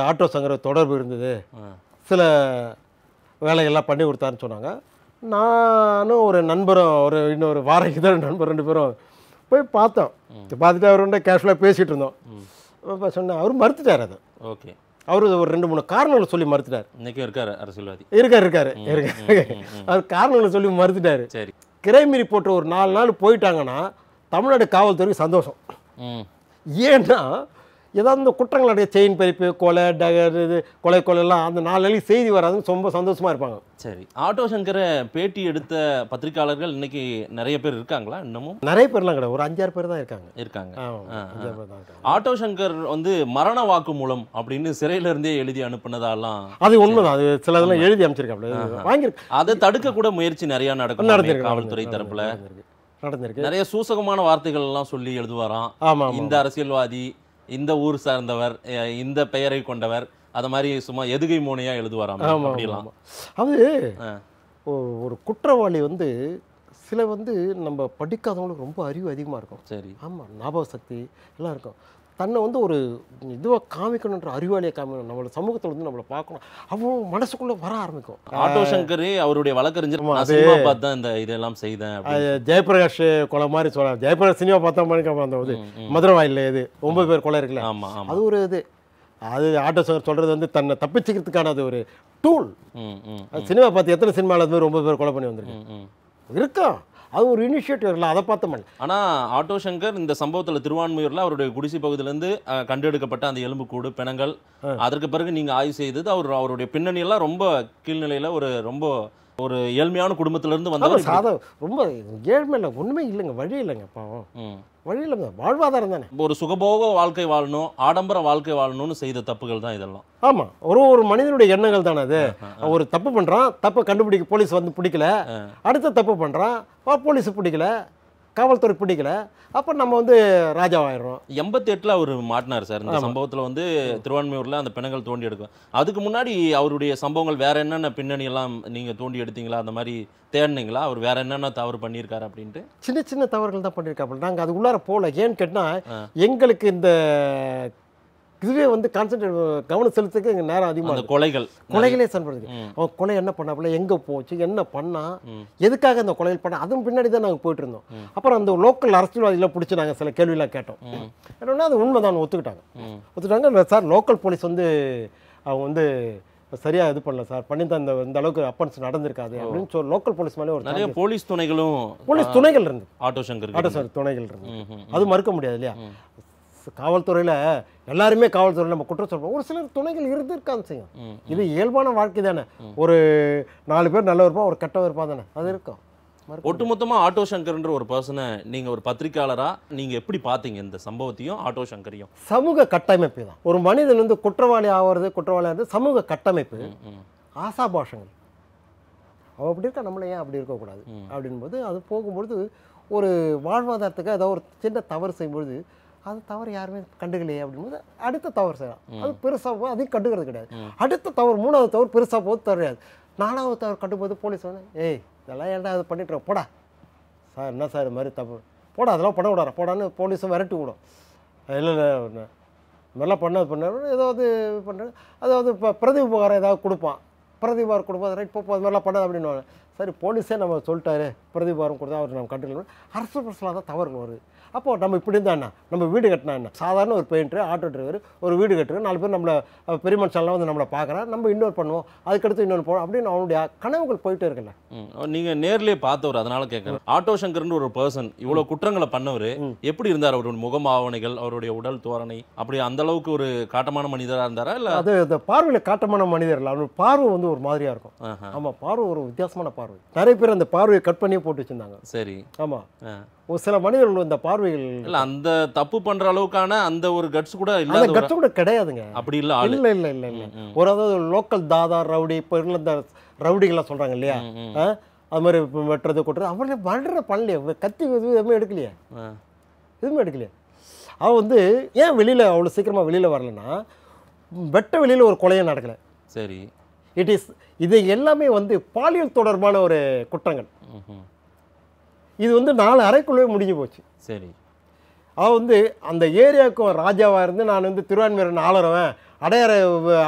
ஆட்டோ சங்கர தொடர்பு இருந்தது சில வேலைகள்லாம் பண்ணி கொடுத்தாருன்னு சொன்னாங்க நானும் ஒரு நண்பரும் ஒரு இன்னொரு வாரக்கு தான் நண்பர் ரெண்டு பேரும் போய் பார்த்தோம் பார்த்துட்டு அவர் கேஷுவலாக பேசிகிட்டு இருந்தோம் இப்போ சொன்னேன் அவர் மறுத்துட்டார் அது ஓகே அவர் ஒரு ரெண்டு மூணு காரணங்களை சொல்லி மறுத்துட்டார் இன்றைக்கும் இருக்கார் அரசியல்வாதி இருக்கார் இருக்கார் இருக்காரு அவர் காரணங்களை சொல்லி மறுத்துட்டார் சரி கிரைமிரி போட்டு ஒரு நாலு நாள் போயிட்டாங்கன்னா தமிழ்நாடு காவல்துறைக்கு சந்தோஷம் ஏன்னா ஏதாவது இந்த குற்றங்களுடைய செயின் பறிப்பு கொலை டகர் இது கொலை கொலைலாம் அந்த நாளைக்கு செய்தி வராதுன்னு ரொம்ப சந்தோஷமாக இருப்பாங்க சரி ஆட்டோ சங்கரை பேட்டி எடுத்த பத்திரிகையாளர்கள் இன்னைக்கு நிறைய பேர் இருக்காங்களா இன்னமும் நிறைய பேர்லாம் கிடையாது ஒரு அஞ்சாறு பேர் தான் இருக்காங்க இருக்காங்க ஆட்டோ சங்கர் வந்து மரண வாக்கு மூலம் அப்படின்னு சிறையில இருந்தே எழுதி அனுப்புனதாலாம் அது உண்மைதான் அது சில இதெல்லாம் எழுதி அமைச்சிருக்காங்க வாங்கியிருக்கு அதை தடுக்க கூட முயற்சி நிறைய நடக்கும் நடந்திருக்கு காவல்துறை தரப்புல நடந்திருக்கு நிறைய சூசகமான வார்த்தைகள் எல்லாம் சொல்லி எழுதுவாராம் இந்த அரசியல்வாதி இந்த ஊர் சார்ந்தவர் இந்த பெயரை கொண்டவர் அதை மாதிரி சும்மா எதுகை மோனையாக எழுதுவாராம் அப்படிலாம் அது ஒரு குற்றவாளி வந்து சில வந்து நம்ம படிக்காதவங்களுக்கு ரொம்ப அறிவு அதிகமாக இருக்கும் சரி ஆமாம் ஞாபக சக்தி எல்லாம் இருக்கும் தன்னை வந்து ஒரு இதுவாக காமிக்கணுன்ற அறிவாளியை காமிக்கணும் நம்மள சமூகத்தில் வந்து நம்மளை பார்க்கணும் அவ்வளோ மனசுக்குள்ளே வர ஆரம்பிக்கும் ஆட்டோ சங்கர் அவருடைய வழக்கறிஞர் சினிமா பார்த்து இந்த இதெல்லாம் செய்தேன் ஜெயபிரகாஷ் கொலை மாதிரி சொல்லலாம் ஜெயபிரகாஷ் சினிமா பார்த்தா மணிக்கு அந்த இது மதுரை வாயில் இது ஒன்பது பேர் கொலை இருக்குல்ல ஆமாம் அது ஒரு இது அது ஆட்டோ சங்கர் சொல்கிறது வந்து தன்னை தப்பிச்சுக்கிறதுக்கான அது ஒரு டூல் சினிமா பார்த்து எத்தனை சினிமாவில் அது மாதிரி பேர் கொலை பண்ணி வந்திருக்கு இருக்கா அது ஒரு இனிஷியேட்டிவ் இல்லை அதை பார்த்து பண்ண ஆனால் ஆட்டோ சங்கர் இந்த சம்பவத்தில் திருவான்மையூரில் அவருடைய குடிசை பகுதியிலேருந்து கண்டெடுக்கப்பட்ட அந்த எலும்புக்கூடு பிணங்கள் அதற்கு பிறகு நீங்கள் ஆய்வு செய்தது அவர் அவருடைய பின்னணியெல்லாம் ரொம்ப கீழ்நிலையில் ஒரு ரொம்ப ஒரு ஏழ்மையான குடும்பத்திலேருந்து வந்தவர் சாதம் ரொம்ப ஏழ்மை இல்லை ஒன்றுமே இல்லைங்க வழி இல்லைங்க பாவம் வழி இல்லைங்க வாழ்வாதாரம் தானே ஒரு சுகபோக வாழ்க்கை வாழணும் ஆடம்பர வாழ்க்கை வாழணும்னு செய்த தப்புகள் தான் இதெல்லாம் ஆமாம் ஒரு ஒரு மனிதனுடைய எண்ணங்கள் தானே அது ஒரு தப்பு பண்ணுறான் தப்பை கண்டுபிடிக்க போலீஸ் வந்து பிடிக்கல அடுத்த தப்பு பண்ணுறான் போலீஸ் பிடிக்கல காவல்துறை பிடிக்கல அப்போ நம்ம வந்து ராஜாவாயிடுறோம் எண்பத்தி எட்டில் அவர் மாட்டினார் சார் இந்த சம்பவத்தில் வந்து திருவான்மையூரில் அந்த பிணங்கள் தோண்டி எடுக்கும் அதுக்கு முன்னாடி அவருடைய சம்பவங்கள் வேற என்னென்ன பின்னணி எல்லாம் நீங்கள் தோண்டி எடுத்தீங்களா அந்த மாதிரி தேடினீங்களா அவர் வேற என்னென்ன தவறு பண்ணியிருக்காரு அப்படின்ட்டு சின்ன சின்ன தவறுகள் தான் பண்ணியிருக்காரு நாங்கள் அது உள்ளார போகல ஏன்னு கேட்டால் எங்களுக்கு இந்த இதுவே வந்து கான்சென்ட்ரேட் கவனம் செலுத்துக்கு எங்கள் நேரம் அதிகமாக கொலைகள் கொலைகளே சென்றது அவன் கொலை என்ன பண்ணாப்புல எங்கே போச்சு என்ன பண்ணா எதுக்காக அந்த கொலைகள் பண்ண அதுவும் பின்னாடி தான் நாங்கள் போயிட்டு இருந்தோம் அப்புறம் அந்த லோக்கல் அரசியல்வாதிகளை பிடிச்சி நாங்கள் சில கேள்வியெல்லாம் கேட்டோம் என்னென்னா அது உண்மைதான் ஒத்துக்கிட்டாங்க ஒத்துக்கிட்டாங்க சார் லோக்கல் போலீஸ் வந்து அவங்க வந்து சரியா இது பண்ணல சார் பண்ணி தான் இந்த அளவுக்கு அப்பன்ஸ் நடந்திருக்காது அப்படின்னு சொல்லி லோக்கல் போலீஸ் மேலே ஒரு நிறைய போலீஸ் துணைகளும் போலீஸ் துணைகள் இருந்து ஆட்டோ சங்கர் ஆட்டோ சங்கர் துணைகள் இருந்து அது மறுக்க முடியாது இல்லையா காவல்துறையில் எல்லாருமே காவல்துறையில் நம்ம குற்றம் சொல்கிறோம் ஒரு சிலர் துணைகள் இருந்திருக்கான்னு செய்யும் இது இயல்பான வாழ்க்கை தானே ஒரு நாலு பேர் நல்லவர் இருப்பான் ஒரு கெட்டவர் இருப்பான் தானே அது இருக்கும் ஒட்டுமொத்தமாக ஆட்டோ சங்கர்ன்ற ஒரு பர்சனை நீங்கள் ஒரு பத்திரிகையாளராக நீங்கள் எப்படி பார்த்தீங்க இந்த சம்பவத்தையும் ஆட்டோ சங்கரையும் சமூக கட்டமைப்பு தான் ஒரு மனிதன் வந்து குற்றவாளி ஆகிறது குற்றவாளி ஆகிறது சமூக கட்டமைப்பு ஆசாபாஷங்கள் அவள் அப்படி இருக்கா நம்மள ஏன் அப்படி இருக்கக்கூடாது அப்படின்போது அது போகும்பொழுது ஒரு வாழ்வாதாரத்துக்கு ஏதோ ஒரு சின்ன தவறு செய்யும்பொழுது அது தவறு யாருமே கண்டுக்கலையே அப்படிங்கும்போது அடுத்த தவறு செய்யலாம் அது பெருசாக போது அதையும் கண்டுக்கிறது கிடையாது அடுத்த தவறு மூணாவது தவறு பெருசாக போது தெரியாது நாலாவது தவறு கண்டும்போது போலீஸ் வந்து ஏய் இதெல்லாம் ஏன்டா அதை பண்ணிட்டு போடா சார் என்ன சார் இது மாதிரி தப்பு போடா அதெல்லாம் பண்ண விடாரு போடான்னு போலீஸும் விரட்டி விடும் இல்லை இல்லை மாதிரிலாம் பண்ணது பண்ண ஏதாவது பண்ணுறது அதாவது இப்போ பிரதி உபகாரம் ஏதாவது கொடுப்பான் பிரதி உபகாரம் கொடுப்போம் ரைட் போப்போம் அது மாதிரிலாம் பண்ணாது அப்படின்னு சரி போலீஸே நம்ம சொல்லிட்டாரு பிரதி உபகாரம் கொடுத்தா அவர் நம்ம கண்டுக்கணும் அரசு பிரசலாக தான் தவறு வருது அப்போது நம்ம இப்படி இருந்தால் என்ன நம்ம வீடு கட்டினா என்ன சாதாரண ஒரு பெயிண்டர் ஆட்டோ டிரைவர் ஒரு வீடு கட்டுறது நாலு பேர் நம்மளை பெரிய மனுஷன்லாம் வந்து நம்மளை பார்க்குறேன் நம்ம இன்னொரு பண்ணுவோம் அதுக்கடுத்து இன்னொன்று போகணும் அப்படின்னு அவனுடைய கனவுகள் போயிட்டே இருக்குல்ல நீங்கள் நேர்லேயே பார்த்தவர் அதனால கேட்குறேன் ஆட்டோ சங்கர்னு ஒரு பர்சன் இவ்வளோ குற்றங்களை பண்ணவர் எப்படி இருந்தார் அவருடைய முகம் ஆவணைகள் அவருடைய உடல் தோரணை அப்படி அந்த அளவுக்கு ஒரு காட்டமான மனிதராக இருந்தாரா இல்லை அது அந்த பார்வையில் காட்டமான மனிதர் இல்லை அவருடைய பார்வை வந்து ஒரு மாதிரியாக இருக்கும் ஆமாம் பார்வை ஒரு வித்தியாசமான பார்வை நிறைய பேர் அந்த பார்வையை கட் பண்ணியே போட்டு வச்சுருந்தாங்க சரி ஆமாம் ஒரு சில மனிதர்கள் இந்த பார்வைகள் இல்ல அந்த தப்பு பண்ணுற அளவுக்கான அந்த ஒரு கட்ஸ் கூட இல்ல அந்த கட்ஸ் கூட கிடையாதுங்க அப்படி இல்லை இல்ல இல்லை இல்லை இல்லை ஒரு அதாவது லோக்கல் தாதா ரவுடி இப்போ இருந்த இந்த ரவுடிகள்லாம் சொல்கிறாங்க இல்லையா அது மாதிரி வெட்டுறது கொட்டுறது அவங்களே வளர பண்ணலையே கத்தி எதுவுமே எடுக்கலையே எதுவுமே எடுக்கலையே அவன் வந்து ஏன் வெளியில் அவ்வளோ சீக்கிரமாக வெளியில் வரலன்னா வெட்ட வெளியில் ஒரு கொலையும் நடக்கலை சரி இட் இஸ் இது எல்லாமே வந்து பாலியல் தொடர்பான ஒரு குற்றங்கள் இது வந்து நாலு அறைக்குள்ளே முடிஞ்சு போச்சு சரி அவன் வந்து அந்த ஏரியாவுக்கும் ராஜாவாக இருந்து நான் வந்து திருவான்மையூர் ஆளுறவன் அடையாற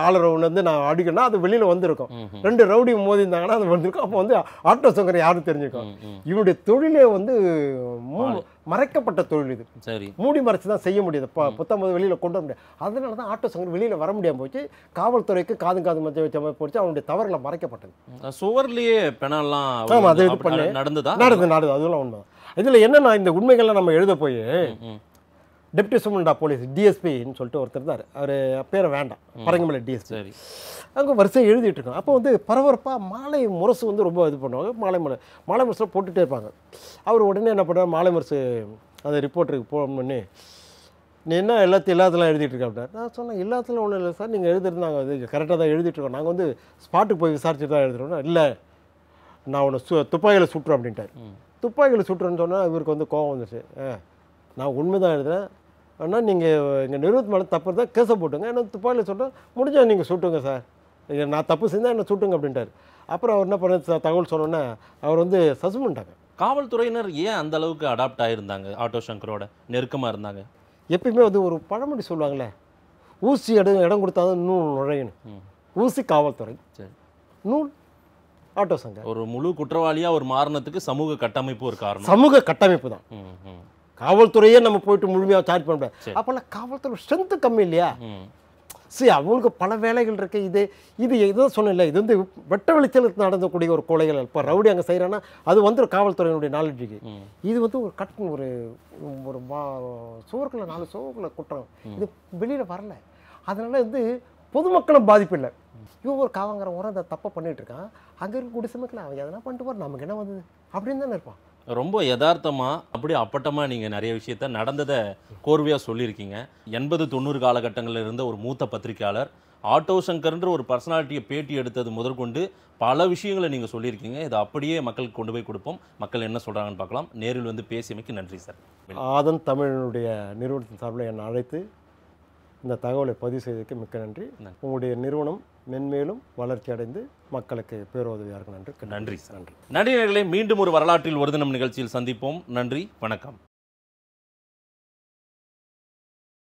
ஆளரை ஒன்று வந்து நான் அடிக்கணும்னா அது வெளியில் வந்திருக்கும் ரெண்டு ரவுடி மோதி இருந்தாங்கன்னா அது வந்திருக்கும் அப்போ வந்து ஆட்டோ சங்கரை யாரும் தெரிஞ்சுக்கும் இவருடைய தொழிலே வந்து மறைக்கப்பட்ட தொழில் இது சரி மூடி மறைச்சு தான் செய்ய முடியாது போது வெளியில் கொண்டு வர முடியாது அதனால தான் ஆட்டோ சங்கர் வெளியில் வர முடியாமல் போச்சு காவல்துறைக்கு காது காது மத்திய வச்ச மாதிரி போச்சு அவனுடைய தவறுகளை மறைக்கப்பட்டது சுவர்லேயே பெனல்லாம் ஆமாம் அது இது பண்ணி நடந்து நடந்தது அதுலாம் உண்மை இதில் என்னென்னா இந்த உண்மைகள்லாம் நம்ம எழுத போய் டெப்டி சுமண்டா போலீஸ் டிஎஸ்பின்னு சொல்லிட்டு ஒருத்தர் இருந்தார் அவர் பேரை வேண்டாம் பரங்கமலை டிஎஸ்பி அங்கே வரிசை எழுதிட்டு இருக்கோம் அப்போ வந்து பரபரப்பாக மாலை முரசு வந்து ரொம்ப இது பண்ணுவாங்க மாலை முரசு மாலை முரசில் போட்டுகிட்டே இருப்பாங்க அவர் உடனே என்ன பண்ணுவார் மாலை முரசு அந்த ரிப்போர்ட்டருக்கு போன் பண்ணி நீ என்ன எல்லாத்தையும் எல்லாத்தெல்லாம் எழுதிட்டு இருக்க அப்படின்னா நான் சொன்னேன் எல்லாத்துலாம் ஒன்றும் இல்லை சார் நீங்கள் எழுதிருந்தாங்க அது கரெக்டாக தான் எழுதிட்டுருக்கோம் நாங்கள் வந்து ஸ்பாட்டுக்கு போய் விசாரிச்சுட்டு தான் எழுதுறோம்னா இல்லை நான் உன்னை சு துப்பாக்கியில் சுட்டுறேன் அப்படின்ட்டார் துப்பாக்கியில் சுட்டுறேன்னு சொன்னால் இவருக்கு வந்து கோவம் வந்துச்சு நான் உண்மை தான் எழுதுகிறேன் ஆனால் நீங்கள் இங்கே நிறுவத்து மேலே தப்பு தான் கேச போட்டுங்க என்ன துப்பாக்கியில் சொல்கிறேன் முடிஞ்சால் நீங்கள் சுட்டுங்க சார் நான் தப்பு செஞ்சால் என்ன சுட்டுங்க அப்படின்ட்டார் அப்புறம் அவர் என்ன பண்ண தகவல் சொன்னோன்னே அவர் வந்து சஸ்பெண்ட் பண்ணிட்டாங்க காவல்துறையினர் ஏன் அந்த அளவுக்கு அடாப்ட் ஆகியிருந்தாங்க ஆட்டோ சங்கரோட நெருக்கமாக இருந்தாங்க எப்பயுமே வந்து ஒரு பழமொழி சொல்லுவாங்களே ஊசி இடம் இடம் கொடுத்தா தான் நூல் நுழையணும் ஊசி காவல்துறை சரி நூல் ஆட்டோ சங்கர் ஒரு முழு குற்றவாளியாக ஒரு மாறினத்துக்கு சமூக கட்டமைப்பு ஒரு காரணம் சமூக கட்டமைப்பு தான் காவல்துறையே நம்ம போயிட்டு முழுமையாக சார்ஜ் பண்ண முடியாது அப்போல்லாம் காவல்துறை ஸ்ட்ரென்த்து கம்மி இல்லையா சரி அவங்களுக்கு பல வேலைகள் இருக்குது இது இது எதுவும் இல்லை இது வந்து வெட்ட வெளிச்சலுக்கு நடந்தக்கூடிய ஒரு கொலைகள் இப்போ ரவுடி அங்கே செய்கிறான்னா அது வந்து காவல்துறையினுடைய நாலேஜுக்கு இது வந்து ஒரு கட் ஒரு ஒரு மா சோறுக்குள்ள நாலு சோர்களை குற்றம் இது வெளியில் வரல அதனால் வந்து பொதுமக்களும் பாதிப்பு இல்லை இவன் ஒரு காவங்கிற உரம் அதை தப்பாக பண்ணிகிட்டு இருக்கான் அங்கே இருக்கக்கூடிய சமயத்தில் அவன் எதனா பண்ணிட்டு போகிற நமக்கு என்ன வந்தது அப்படின்னு தானே இருப்பான் ரொம்ப யதார்த்தமாக அப்படி அப்பட்டமாக நீங்கள் நிறைய விஷயத்த நடந்ததை கோர்வையாக சொல்லியிருக்கீங்க எண்பது தொண்ணூறு காலகட்டங்களில் இருந்த ஒரு மூத்த பத்திரிகையாளர் ஆட்டோ சங்கர்ன்ற ஒரு பர்சனாலிட்டியை பேட்டி எடுத்தது முதற்கொண்டு பல விஷயங்களை நீங்கள் சொல்லியிருக்கீங்க இதை அப்படியே மக்களுக்கு கொண்டு போய் கொடுப்போம் மக்கள் என்ன சொல்கிறாங்கன்னு பார்க்கலாம் நேரில் வந்து பேசியமைக்கு நன்றி சார் ஆதன் தமிழனுடைய நிறுவனத்தின் சார்பில் என்னை அழைத்து இந்த தகவலை பதிவு செய்ததுக்கு மிக்க நன்றி உங்களுடைய நிறுவனம் மென்மேலும் வளர்ச்சி அடைந்து மக்களுக்கு பேருதவியாக இருக்கும் நன்றி நன்றி நன்றி நடிகர்களை மீண்டும் ஒரு வரலாற்றில் ஒரு தினம் நிகழ்ச்சியில் சந்திப்போம் நன்றி வணக்கம்